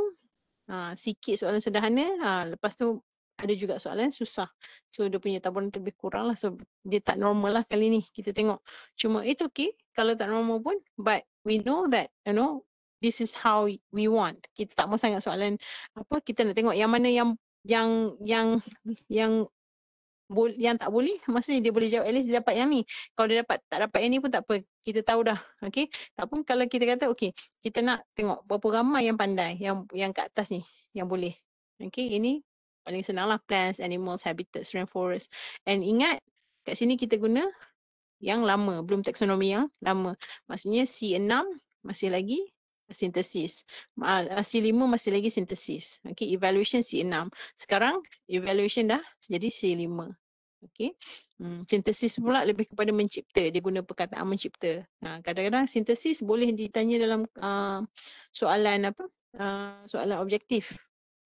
Ha, sikit soalan sederhana ha, lepas tu ada juga soalan susah so dia punya taburan lebih kurang lah so dia tak normal lah kali ni kita tengok cuma it's okay kalau tak normal pun but we know that you know this is how we want kita tak mahu sangat soalan apa kita nak tengok yang mana yang yang yang yang yang tak boleh maksudnya dia boleh jawab at least dia dapat yang ni kalau dia dapat tak dapat yang ni pun tak apa kita tahu dah okey tak pun kalau kita kata okey kita nak tengok berapa ramai yang pandai yang yang kat atas ni yang boleh okey ini paling senang lah plants animals habitats rainforest and ingat kat sini kita guna yang lama belum taksonomi yang lama maksudnya C6 masih lagi sintesis. Ah, ah, C5 masih lagi sintesis. Okay, evaluation C6. Sekarang evaluation dah jadi C5. Okay. Hmm, sintesis pula lebih kepada mencipta. Dia guna perkataan mencipta. Nah, ha, kadang-kadang sintesis boleh ditanya dalam uh, soalan apa? Uh, soalan objektif.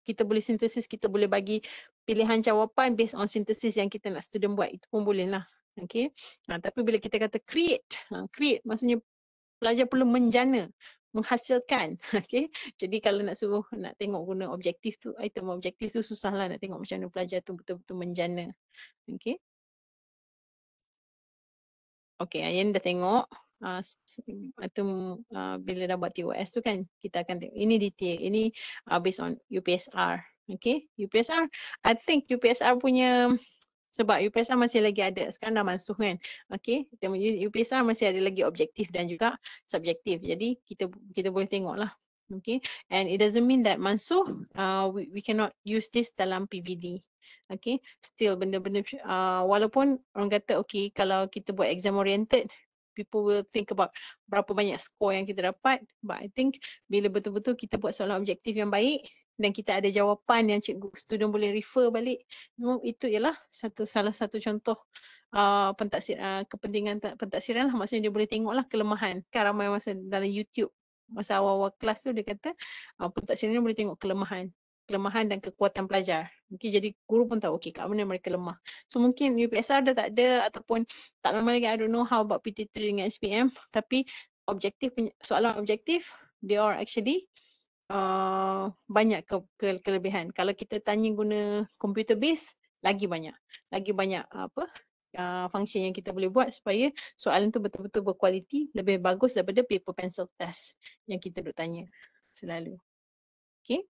Kita boleh sintesis, kita boleh bagi pilihan jawapan based on sintesis yang kita nak student buat. Itu pun boleh lah. Okay. Nah, ha, tapi bila kita kata create, uh, create maksudnya pelajar perlu menjana, menghasilkan. Okay. Jadi kalau nak suruh nak tengok guna objektif tu, item objektif tu susahlah nak tengok macam mana pelajar tu betul-betul menjana. Okay. Okay, Ayan dah tengok. Uh, ah, tu, uh, ah, bila dah buat TOS tu kan, kita akan tengok. Ini detail. Ini uh, based on UPSR. Okay, UPSR. I think UPSR punya sebab UPSR masih lagi ada. Sekarang dah masuk kan. Okay. UPSR masih ada lagi objektif dan juga subjektif. Jadi kita kita boleh tengok lah. Okay. And it doesn't mean that masuk uh, we, we cannot use this dalam PBD, Okay. Still benda-benda uh, walaupun orang kata okay kalau kita buat exam oriented people will think about berapa banyak score yang kita dapat but I think bila betul-betul kita buat soalan objektif yang baik dan kita ada jawapan yang cikgu student boleh refer balik so, itu ialah satu salah satu contoh uh, pentaksir, uh, kepentingan pentaksiran lah maksudnya dia boleh tengoklah kelemahan kan ramai masa dalam YouTube masa awal-awal kelas tu dia kata uh, pentaksiran boleh tengok kelemahan kelemahan dan kekuatan pelajar. Okay, jadi guru pun tahu okay, kat mana mereka lemah. So mungkin UPSR dah tak ada ataupun tak lama lagi I don't know how about PT3 dengan SPM tapi objektif soalan objektif they are actually Uh, banyak ke, ke, kelebihan. Kalau kita tanya guna computer base, lagi banyak. Lagi banyak uh, apa? Uh, function yang kita boleh buat supaya soalan tu betul-betul berkualiti lebih bagus daripada paper pencil test yang kita duk tanya selalu. Okay.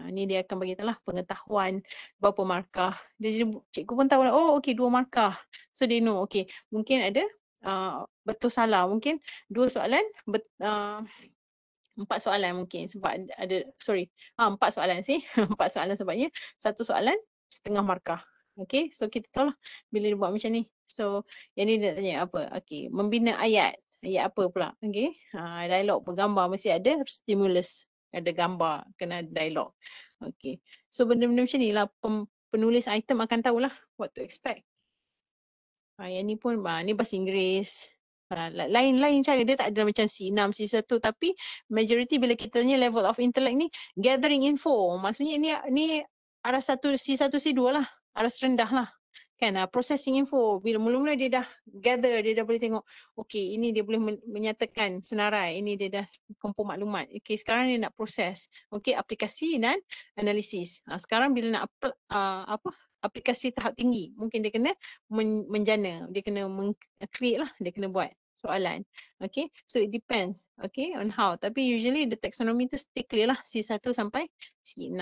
Uh, ni dia akan bagi lah pengetahuan berapa markah. Dia jadi cikgu pun tahu lah, oh okay dua markah. So dia know, okay mungkin ada uh, betul salah. Mungkin dua soalan bet, uh, empat soalan mungkin sebab ada sorry ha, empat soalan sih empat soalan sebabnya satu soalan setengah markah okay so kita tahu lah bila dia buat macam ni so yang ni dia tanya apa okay membina ayat ayat apa pula okay ha, dialog bergambar mesti ada stimulus ada gambar kena dialog okay so benda-benda macam ni lah penulis item akan tahulah what to expect ha, yang ni pun bah ni bahasa Inggeris Ha, lain-lain cara dia tak ada macam C6, C1 tapi majority bila kita ni level of intellect ni gathering info maksudnya ni ni aras satu C1, C2 lah aras rendah lah kan uh, processing info bila mula-mula dia dah gather dia dah boleh tengok okay ini dia boleh menyatakan senarai ini dia dah kumpul maklumat okay sekarang dia nak proses okay aplikasi dan analisis uh, sekarang bila nak uh, apa aplikasi tahap tinggi mungkin dia kena men menjana dia kena men create lah dia kena buat soalan okay so it depends okay on how tapi usually the taxonomy tu stay clear lah C1 sampai C6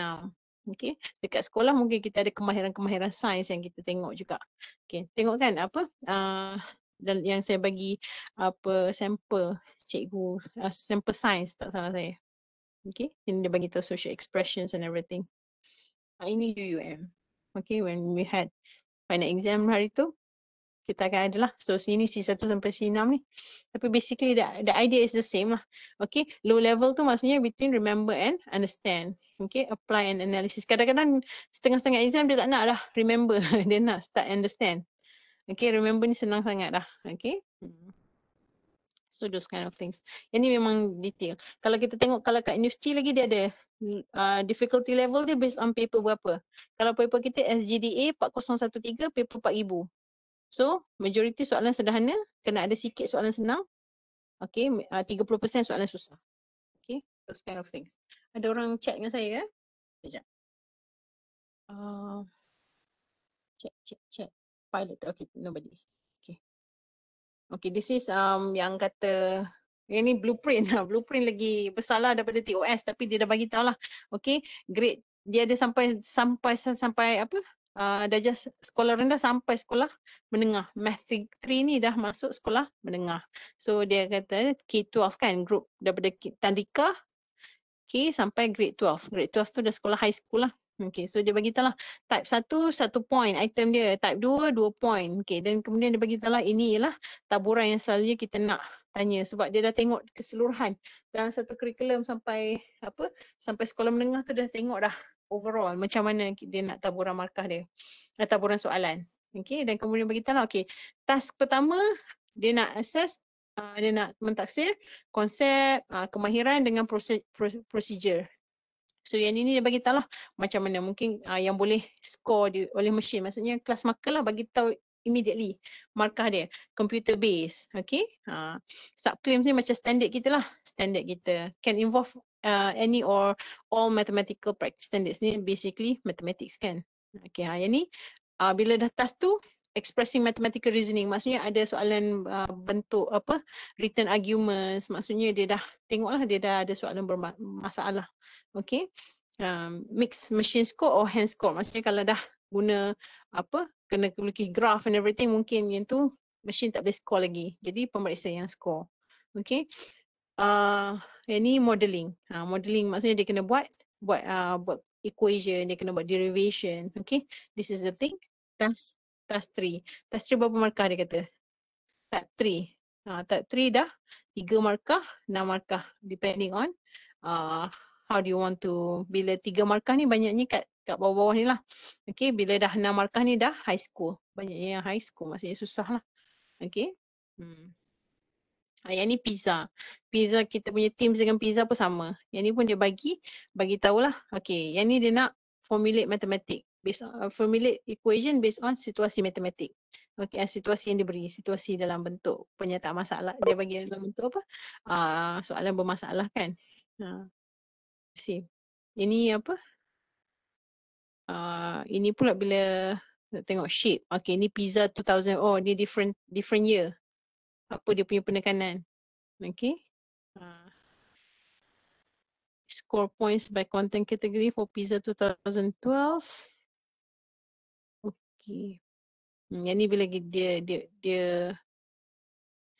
okay dekat sekolah mungkin kita ada kemahiran-kemahiran sains yang kita tengok juga okay tengok kan apa uh, dan yang saya bagi apa sampel cikgu uh, sampel sains tak salah saya okay ini dia bagi tahu social expressions and everything ah, ini UUM okay when we had final exam hari tu kita akan ada lah. So sini C1 sampai C6 ni. Tapi basically the, the idea is the same lah. Okay, low level tu maksudnya between remember and understand. Okay, apply and analysis. Kadang-kadang setengah-setengah exam dia tak nak lah remember. dia nak start understand. Okay, remember ni senang sangat lah. Okay. So those kind of things. Yang ni memang detail. Kalau kita tengok, kalau kat universiti lagi dia ada uh, difficulty level dia based on paper berapa. Kalau paper kita SGDA 4013, paper 4000. So majority soalan sederhana, kena ada sikit soalan senang. Okay, uh, 30% soalan susah. Okay, those kind of things. Ada orang chat dengan saya ya? Sekejap. Uh, chat, chat, chat. Pilot, okay, nobody. Okay. Okay, this is um, yang kata ini blueprint lah. Blueprint lagi besarlah daripada TOS tapi dia dah bagi tahu lah. Okay, grade dia ada sampai sampai sampai apa? Uh, ah, dah just sekolah rendah sampai sekolah menengah. Math 3 ni dah masuk sekolah menengah. So dia kata K-12 kan group daripada Tandika Okay, sampai grade 12. Grade 12 tu dah sekolah high school lah. Okay, so dia bagi lah type 1, 1 point item dia. Type 2, 2 point. Okay, dan kemudian dia bagi lah ini ialah taburan yang selalunya kita nak tanya sebab dia dah tengok keseluruhan dalam satu curriculum sampai apa sampai sekolah menengah tu dah tengok dah overall macam mana dia nak taburan markah dia atau eh, taburan soalan. Okay, dan kemudian bagi lah okay, task pertama dia nak assess Uh, dia nak mentaksir konsep uh, kemahiran dengan prosedur So yang ini dia bagi tahu lah macam mana mungkin uh, yang boleh score di, oleh mesin. Maksudnya kelas marker lah bagi tahu immediately markah dia computer based okay uh, subclaims ni macam standard kita lah standard kita can involve uh, any or all mathematical practice standards ni basically mathematics kan okay ha, yang ni uh, bila dah task tu expressing mathematical reasoning maksudnya ada soalan uh, bentuk apa written arguments maksudnya dia dah tengoklah dia dah ada soalan bermasalah okay um, ehm, mix machine score or hand score maksudnya kalau dah guna apa kena lukis graph and everything mungkin yang tu machine tak boleh score lagi jadi pemeriksa yang score okay uh, ah, ini modeling uh, modeling maksudnya dia kena buat buat uh, buat equation dia kena buat derivation okay this is the thing task task 3 task 3 berapa markah dia kata task 3 Uh, type 3 dah 3 markah, 6 markah depending on uh, how do you want to bila tiga markah ni banyaknya kat kat bawah-bawah ni lah. Okay, bila dah enam markah ni dah high school. Banyaknya yang high school maksudnya susah lah. Okay. Hmm. Yang ni pizza. Pizza kita punya team dengan pizza pun sama. Yang ni pun dia bagi, bagi tahulah. Okay, yang ni dia nak formulate matematik. Based on, uh, formulate equation based on situasi matematik. Okay, uh, situasi yang diberi. Situasi dalam bentuk penyataan masalah. Dia bagi dalam bentuk apa? Uh, soalan bermasalah kan? Ah same. Ini apa? Uh, ini pula bila nak tengok shape. Okay, ini pizza 2000. Oh, ini different different year. Apa dia punya penekanan. Okay. Uh, score points by content category for pizza 2012. Okay. Hmm, yang ni bila dia dia dia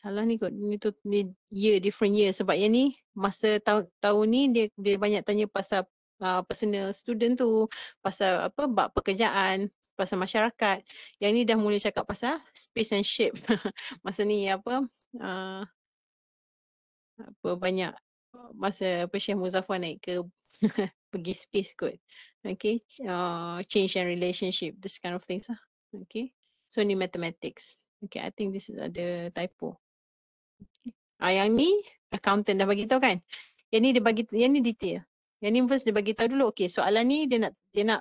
salah ni kot ni tu ni year different year sebab yang ni masa tahun tahun ni dia dia banyak tanya pasal uh, personal student tu pasal apa bab pekerjaan pasal masyarakat yang ni dah mula cakap pasal space and shape masa ni apa uh, apa banyak masa apa Syekh Muzaffar naik ke pergi space kot okay uh, change and relationship this kind of things lah okay so ni mathematics okay I think this is ada typo Ah yang ni accountant dah bagi tahu kan. Yang ni dia bagi yang ni detail. Yang ni first dia bagi tahu dulu okey soalan ni dia nak dia nak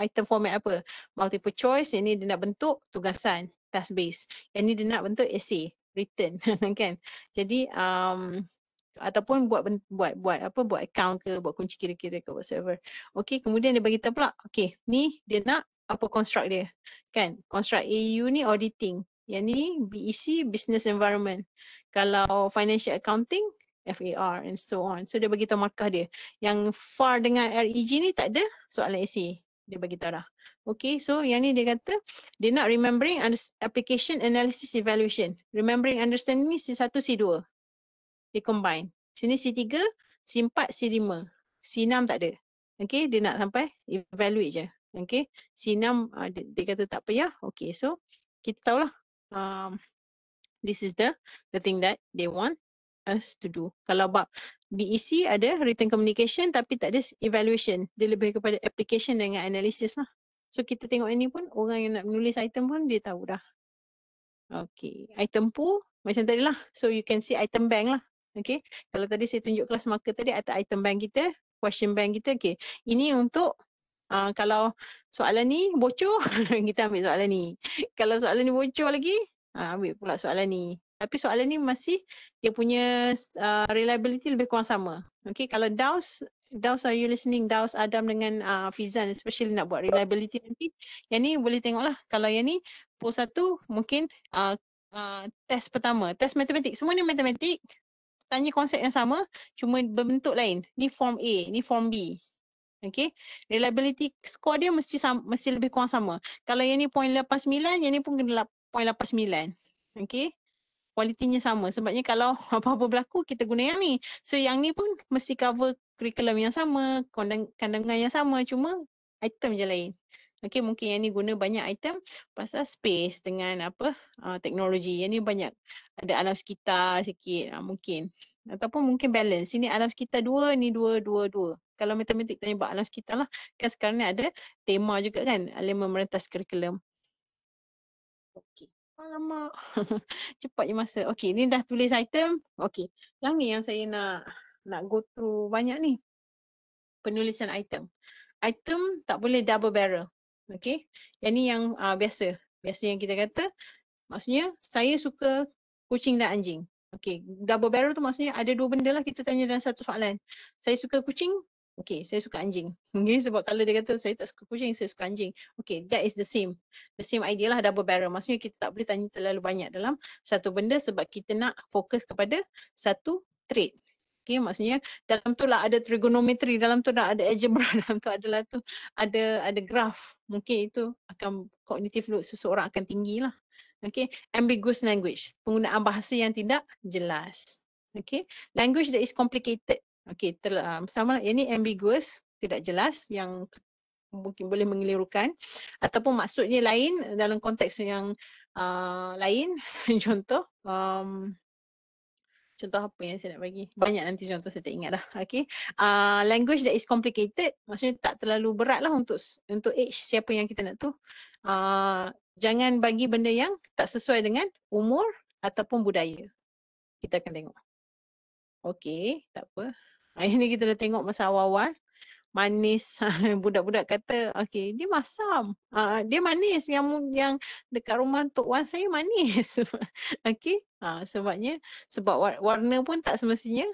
item format apa? Multiple choice, yang ni dia nak bentuk tugasan, task based. Yang ni dia nak bentuk essay, written kan. Jadi um, ataupun buat buat buat apa buat account ke buat kunci kira-kira ke whatsoever. Okey, kemudian dia bagi tahu pula, okey, ni dia nak apa construct dia. Kan? Construct AU ni auditing yang ni BEC business environment kalau financial accounting FAR and so on so dia bagi tahu markah dia yang FAR dengan REG ni tak ada soalan AC dia bagi tahu dah Okay, so yang ni dia kata dia nak remembering application analysis evaluation. Remembering understanding ni C1, C2. Dia combine. Sini C3, C4, C5. C6 tak ada. Okay, dia nak sampai evaluate je. Okay, C6 ah, dia, dia kata tak payah. Okay, so kita tahulah um, this is the the thing that they want us to do. Kalau bab BEC ada written communication tapi tak ada evaluation. Dia lebih kepada application dengan analysis lah. So kita tengok ini pun orang yang nak menulis item pun dia tahu dah. Okay. Item pool macam tadi lah. So you can see item bank lah. Okay. Kalau tadi saya tunjuk kelas marker tadi atau item bank kita, question bank kita. Okay. Ini untuk Uh, kalau soalan ni bocor, kita ambil soalan ni. Kalau soalan ni bocor lagi, uh, ambil pula soalan ni. Tapi soalan ni masih dia punya uh, reliability lebih kurang sama. Okay, kalau DAOS, DAOS are you listening? DAOS Adam dengan uh, Fizan especially nak buat reliability nanti. Yang ni boleh tengoklah. Kalau yang ni, pos satu mungkin uh, uh, test pertama. Test matematik. Semua ni matematik. Tanya konsep yang sama, cuma berbentuk lain. Ni form A, ni form B. Okay. Reliability score dia mesti sama, mesti lebih kurang sama. Kalau yang ni 0.89, yang ni pun kena 0.89. Okay. Kualitinya sama. Sebabnya kalau apa-apa berlaku, kita guna yang ni. So yang ni pun mesti cover curriculum yang sama, kandungan yang sama. Cuma item je lain. Okay, mungkin yang ni guna banyak item pasal space dengan apa uh, teknologi. Yang ni banyak ada alam sekitar sikit uh, mungkin. Ataupun mungkin balance. Ini alam sekitar dua, ni dua, dua, dua kalau matematik tanya buat alam sekitar lah. Kan sekarang ni ada tema juga kan, elemen ah, merentas kurikulum. Okey. Alamak. Cepatnya masa. Okey, ni dah tulis item. Okey. Yang ni yang saya nak nak go through banyak ni. Penulisan item. Item tak boleh double barrel. Okey. Yang ni yang uh, biasa. Biasa yang kita kata. Maksudnya saya suka kucing dan anjing. Okay, double barrel tu maksudnya ada dua benda lah kita tanya dalam satu soalan. Saya suka kucing, Okay, saya suka anjing. Okay, sebab kalau dia kata saya tak suka kucing, saya suka anjing. Okay, that is the same. The same idea lah double barrel. Maksudnya kita tak boleh tanya terlalu banyak dalam satu benda sebab kita nak fokus kepada satu trait. Okay, maksudnya dalam tu lah ada trigonometri, dalam tu lah ada algebra, dalam tu adalah tu ada ada graf. Mungkin itu akan kognitif load seseorang akan tinggi lah. Okay, ambiguous language. Penggunaan bahasa yang tidak jelas. Okay, language that is complicated Okey, ter- um, sama lah. Ini ambiguous, tidak jelas yang mungkin boleh mengelirukan ataupun maksudnya lain dalam konteks yang uh, lain. contoh, um, contoh apa yang saya nak bagi? Banyak nanti contoh saya tak ingat dah. Okey. Uh, language that is complicated, maksudnya tak terlalu berat lah untuk, untuk age siapa yang kita nak tu. Uh, jangan bagi benda yang tak sesuai dengan umur ataupun budaya. Kita akan tengok. Okey, tak apa. Akhirnya kita dah tengok masa awal-awal manis budak-budak kata okey dia masam uh, dia manis yang yang dekat rumah tok wan saya manis okey uh, sebabnya sebab warna pun tak semestinya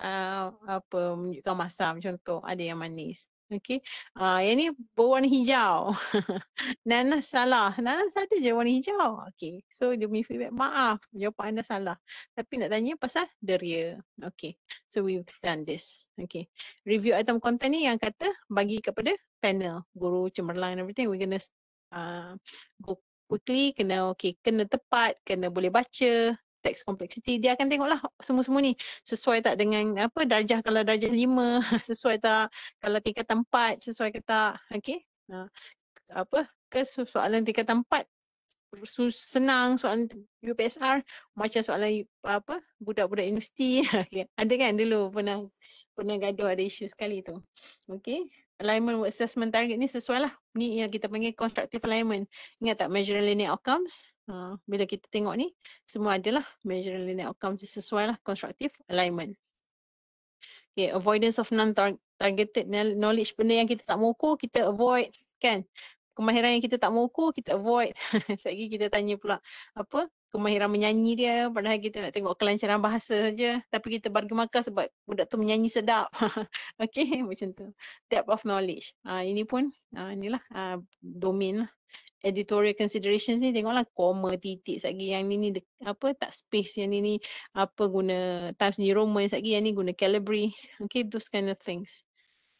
uh, apa menunjukkan masam contoh ada yang manis Okey. Uh, ah, ini ni berwarna hijau. Nana salah. nana ada je warna hijau. Okay, So dia punya feedback maaf. Jawapan anda salah. Tapi nak tanya pasal deria. Okay, So we've done this. Okay, Review item content ni yang kata bagi kepada panel. Guru cemerlang and everything. We're gonna uh, go quickly. Kena okay, Kena tepat. Kena boleh baca tax Kompleksiti dia akan tengoklah semua-semua ni sesuai tak dengan apa darjah kalau darjah lima sesuai tak kalau tingkat tempat sesuai ke tak okey uh, apa ke soalan tingkat tempat senang soalan UPSR macam soalan apa budak-budak universiti okay. ada kan dulu pernah pernah gaduh ada isu sekali tu okey alignment with assessment target ni sesuai lah. Ni yang kita panggil constructive alignment. Ingat tak measure linear outcomes? Uh, bila kita tengok ni, semua adalah measure linear outcomes sesuai lah constructive alignment. Okay, avoidance of non-targeted knowledge. Benda yang kita tak mau ukur, kita avoid. Kan? Kemahiran yang kita tak mau ukur, kita avoid. Sekejap kita tanya pula apa kemahiran menyanyi dia padahal kita nak tengok kelancaran bahasa saja tapi kita bagi markah sebab budak tu menyanyi sedap okey macam tu depth of knowledge uh, ini pun uh, inilah uh, domain lah. editorial considerations ni tengoklah koma titik satgi yang ni ni apa tak space yang ni ni apa guna times new roman satgi yang ni guna calibri okey those kind of things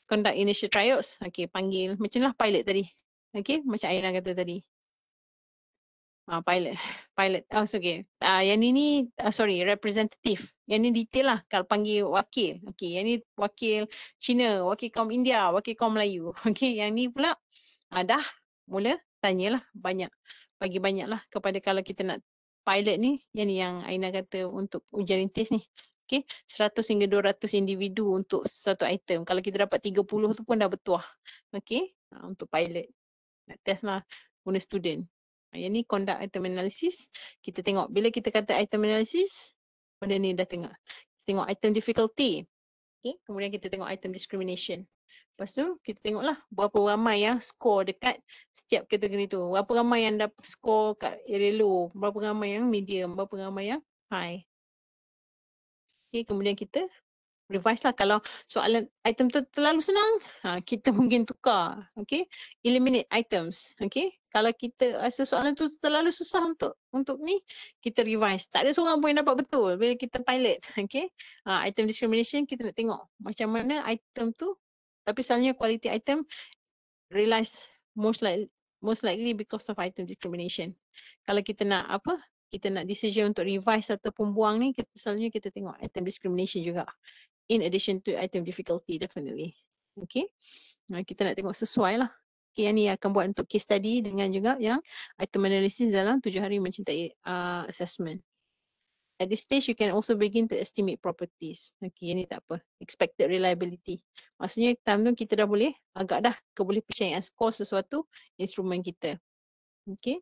conduct initial trials okey panggil macam lah pilot tadi okey macam Aina kata tadi uh, pilot pilot oh ah, it's okay uh, yang ini uh, sorry representative yang ini detail lah kalau panggil wakil okey yang ini wakil Cina wakil kaum India wakil kaum Melayu okey yang ni pula uh, dah mula tanyalah banyak bagi banyaklah kepada kalau kita nak pilot ni yang ni yang Aina kata untuk ujian rintis ni okey 100 hingga 200 individu untuk satu item kalau kita dapat 30 tu pun dah bertuah okey uh, untuk pilot nak test lah guna student yang ni conduct item analysis. Kita tengok bila kita kata item analysis, benda ni dah tengok. Tengok item difficulty. Okay. Kemudian kita tengok item discrimination. Lepas tu kita tengoklah berapa ramai yang score dekat setiap kategori tu. Berapa ramai yang dapat score kat area low, berapa ramai yang medium, berapa ramai yang high. Okay, kemudian kita revise lah kalau soalan item tu terlalu senang, ha, kita mungkin tukar. Okay, eliminate items. Okay, kalau kita rasa soalan tu terlalu susah untuk untuk ni kita revise tak ada seorang pun yang dapat betul bila kita pilot okey uh, ah, item discrimination kita nak tengok macam mana item tu tapi selalunya quality item realize most likely most likely because of item discrimination kalau kita nak apa kita nak decision untuk revise ataupun buang ni kita selalunya kita tengok item discrimination juga in addition to item difficulty definitely okey nah, kita nak tengok sesuai lah KNE akan buat untuk case study dengan juga yang item analysis dalam tujuh hari mencintai uh, assessment. At this stage, you can also begin to estimate properties. Okay, ini tak apa. Expected reliability. Maksudnya, time tu kita dah boleh, agak dah keboleh percayaan skor sesuatu instrumen kita. Okay.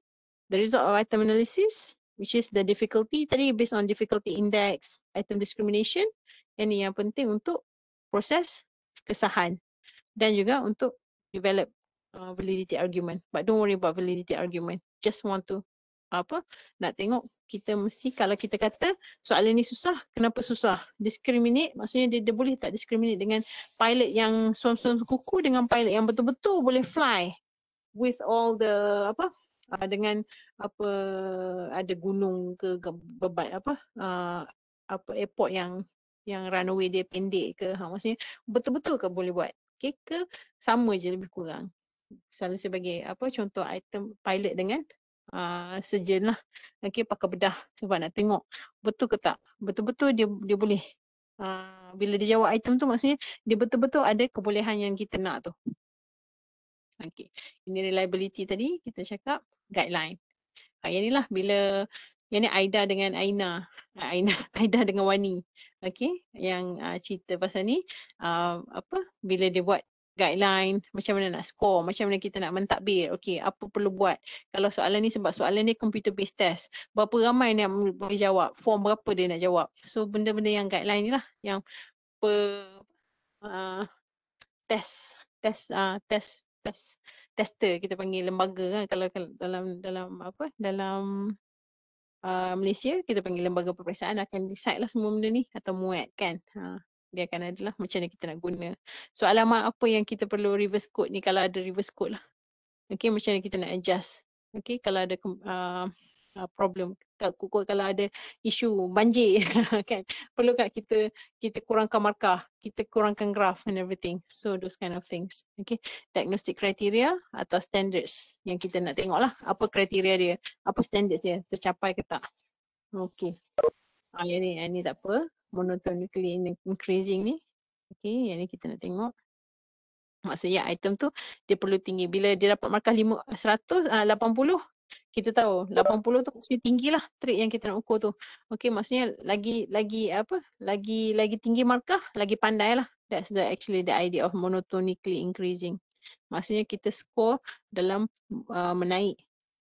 The result of item analysis, which is the difficulty tadi based on difficulty index, item discrimination, ini yang penting untuk proses kesahan dan juga untuk develop uh, validity argument. But don't worry about validity argument. Just want to apa nak tengok kita mesti kalau kita kata soalan ni susah kenapa susah discriminate maksudnya dia, dia boleh tak discriminate dengan pilot yang suam-suam kuku dengan pilot yang betul-betul boleh fly with all the apa uh, dengan apa ada gunung ke bebat apa uh, apa airport yang yang runway dia pendek ke ha, maksudnya betul-betul ke boleh buat okay, ke sama je lebih kurang selalu saya bagi apa contoh item pilot dengan uh, ah, surgeon lah. Okay, pakai bedah sebab nak tengok betul ke tak. Betul-betul dia dia boleh. Uh, bila dia jawab item tu maksudnya dia betul-betul ada kebolehan yang kita nak tu. Okay. Ini reliability tadi kita cakap guideline. Uh, yang lah bila yang ni Aida dengan Aina. Aina, Aida dengan Wani. Okay. Yang uh, cerita pasal ni. Uh, apa? Bila dia buat guideline macam mana nak score, macam mana kita nak mentadbir, okay apa perlu buat. Kalau soalan ni sebab soalan ni computer based test, berapa ramai yang boleh jawab, form berapa dia nak jawab. So benda-benda yang guideline ni lah yang per uh, test, test, uh, test, test, tester kita panggil lembaga kan kalau dalam dalam apa dalam uh, Malaysia kita panggil lembaga peperiksaan akan decide lah semua benda ni atau muat kan ha, dia akan ada lah macam mana kita nak guna. So alamat apa yang kita perlu reverse code ni kalau ada reverse code lah. Okay macam mana kita nak adjust. Okay kalau ada uh, problem. Kukul kalau ada isu banjir kan. Perlu kat kita kita kurangkan markah, kita kurangkan graf and everything. So those kind of things. Okay. Diagnostic criteria atau standards yang kita nak tengok lah. Apa kriteria dia, apa standards dia, tercapai ke tak. Okay. Ah, yang ni, yang ni tak apa. Monotonically increasing ni. Okay, yang ni kita nak tengok. Maksudnya item tu dia perlu tinggi. Bila dia dapat markah 5, 100, ah, puluh kita tahu lapan puluh tu maksudnya tinggi lah trick yang kita nak ukur tu. Okay, maksudnya lagi, lagi apa, lagi lagi tinggi markah, lagi pandai lah. That's the actually the idea of monotonically increasing. Maksudnya kita score dalam uh, menaik.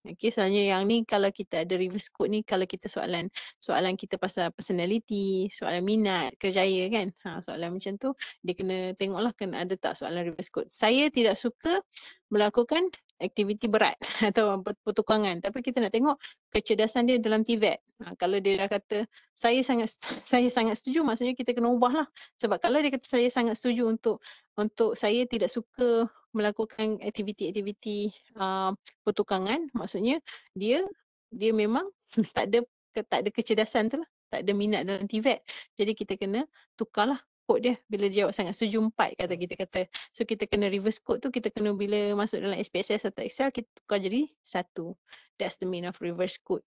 Okay, soalnya yang ni kalau kita ada reverse code ni kalau kita soalan soalan kita pasal personality, soalan minat, kerjaya kan. Ha, soalan macam tu dia kena tengoklah kena ada tak soalan reverse code. Saya tidak suka melakukan aktiviti berat atau pertukangan tapi kita nak tengok kecerdasan dia dalam TVET. Ha, kalau dia dah kata saya sangat saya sangat setuju maksudnya kita kena ubahlah. Sebab kalau dia kata saya sangat setuju untuk untuk saya tidak suka melakukan aktiviti-aktiviti uh, pertukangan maksudnya dia dia memang tak ada tak ada kecerdasan tu lah tak ada minat dalam TVET jadi kita kena tukarlah kod dia bila dia jawab sangat setuju empat kata kita kata so kita kena reverse code tu kita kena bila masuk dalam SPSS atau Excel kita tukar jadi satu that's the mean of reverse code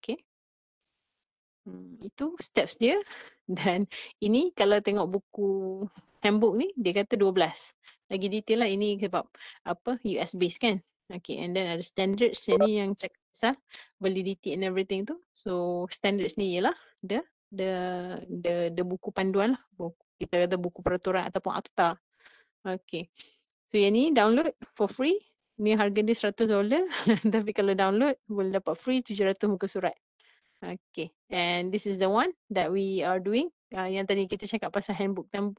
okay hmm, itu steps dia dan ini kalau tengok buku handbook ni dia kata 12. Lagi detail lah ini sebab apa US based kan. Okay and then ada standards yang ni yang cakap pasal validity and everything tu. So standards ni ialah the the the, the buku panduan lah. Buku, kita kata buku peraturan ataupun akta. Okay. So yang ni download for free. Ni harga ni seratus dollar tapi kalau download boleh dapat free 700 muka surat. Okay and this is the one that we are doing uh, yang tadi kita cakap pasal handbook dan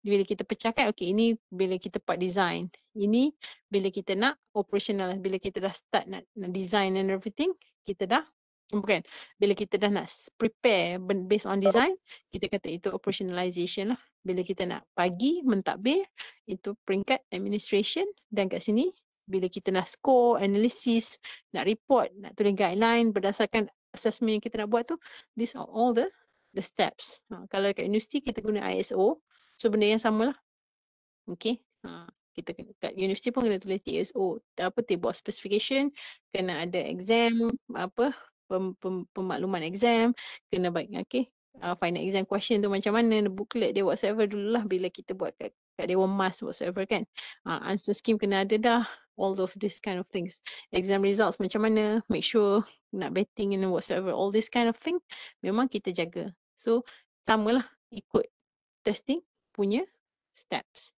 bila kita pecahkan okey ini bila kita part design ini bila kita nak operational bila kita dah start nak, nak design and everything kita dah bukan bila kita dah nak prepare based on design kita kata itu operationalization lah bila kita nak bagi mentadbir itu peringkat administration dan kat sini bila kita nak score analysis nak report nak tulis guideline berdasarkan assessment yang kita nak buat tu these are all the the steps. Ha, kalau kat universiti kita guna ISO, so benda yang samalah. Okay. Ha, kita kat universiti pun kena tulis TSO. Apa table specification, kena ada exam, apa pem, pem, pemakluman exam, kena baik. Okay. Uh, ha, final exam question tu macam mana, the booklet dia whatsoever dulu lah bila kita buat kat, kat Dewan Mas whatsoever kan. Uh, answer scheme kena ada dah all of this kind of things. Exam results macam mana, make sure nak betting and whatsoever, all this kind of thing, memang kita jaga. So, samalah ikut testing punya steps.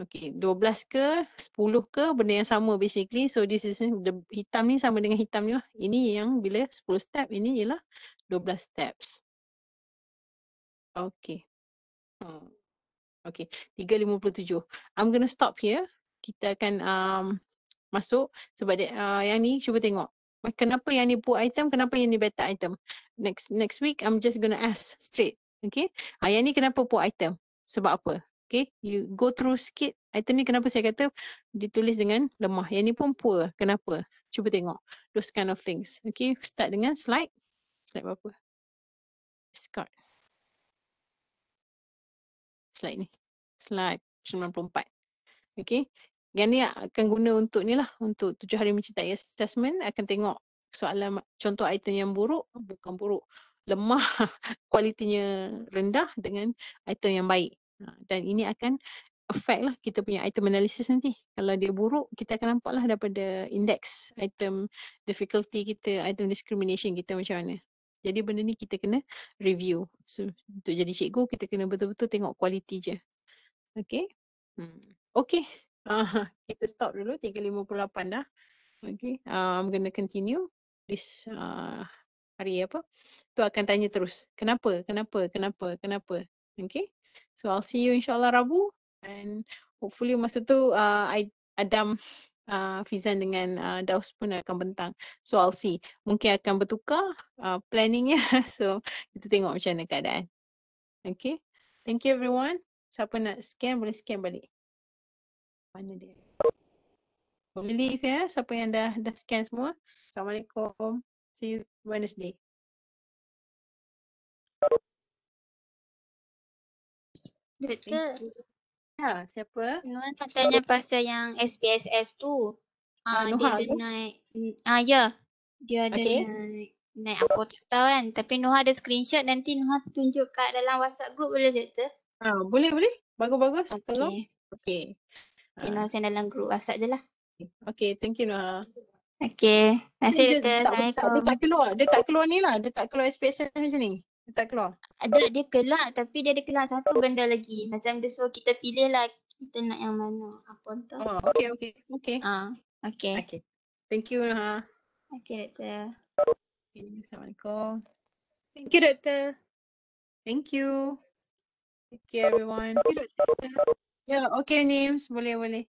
Okay, 12 ke, 10 ke, benda yang sama basically. So, this is the hitam ni sama dengan hitam ni lah. Ini yang bila 10 step, ini ialah 12 steps. Okay. Hmm. Okay, 357. I'm going to stop here kita akan um, masuk sebab dia, uh, yang ni cuba tengok kenapa yang ni poor item kenapa yang ni better item next next week I'm just gonna ask straight okay uh, yang ni kenapa poor item sebab apa okay you go through sikit item ni kenapa saya kata ditulis dengan lemah yang ni pun poor kenapa cuba tengok those kind of things okay start dengan slide slide berapa Scott slide ni slide 94 okay yang ni akan guna untuk ni lah untuk tujuh hari mencintai assessment akan tengok soalan contoh item yang buruk bukan buruk lemah kualitinya rendah dengan item yang baik ha, dan ini akan affect lah kita punya item analysis nanti kalau dia buruk kita akan nampak lah daripada index item difficulty kita item discrimination kita macam mana jadi benda ni kita kena review so untuk jadi cikgu kita kena betul-betul tengok kualiti je okay hmm. okay uh, kita stop dulu 3.58 dah. Okay, uh, I'm going to continue this uh, hari apa. Tu akan tanya terus. Kenapa? Kenapa? Kenapa? Kenapa? Okay. So I'll see you insyaAllah Rabu. And hopefully masa tu uh, I, Adam Uh, Fizan dengan uh, Daus pun akan bentang So I'll see Mungkin akan bertukar uh, Planningnya So kita tengok macam mana keadaan Okay Thank you everyone Siapa nak scan boleh scan balik mana dia believe ya siapa yang dah dah scan semua assalamualaikum see you wednesday Doktor. Ya, siapa? Nuan nak tanya pasal yang SPSS tu. Ah, ah dia ada naik. Mm, ah, ya. Dia ada okay. naik. Naik aku tak tahu kan. Tapi Nuha ada screenshot nanti Nuha tunjuk kat dalam WhatsApp group boleh Doktor? Ah, boleh, boleh. Bagus-bagus. Okay. Tolong. Okay. Ha. Inna send dalam group WhatsApp je lah. Okay, thank you Noha. Okay, nasib dia, doktor. Assalamualaikum. Dia tak keluar, dia tak keluar ni lah. Dia tak keluar SPSS macam ni. Dia tak keluar. Ada, dia keluar tapi dia ada keluar satu benda lagi. Macam dia suruh kita pilih lah kita nak yang mana. Apa tu. Oh, okay, okay. Okay. Ha. Ah, okay. okay. Thank you Noha. Okay, doktor. Okay, Assalamualaikum. Thank you, doktor. Thank you. Thank you, everyone. Thank you, doctor. Yeah. okay Names. boleh boleh.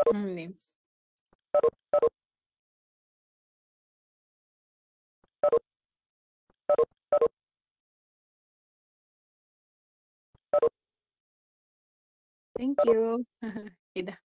Hmm, Nims. Thank you. okay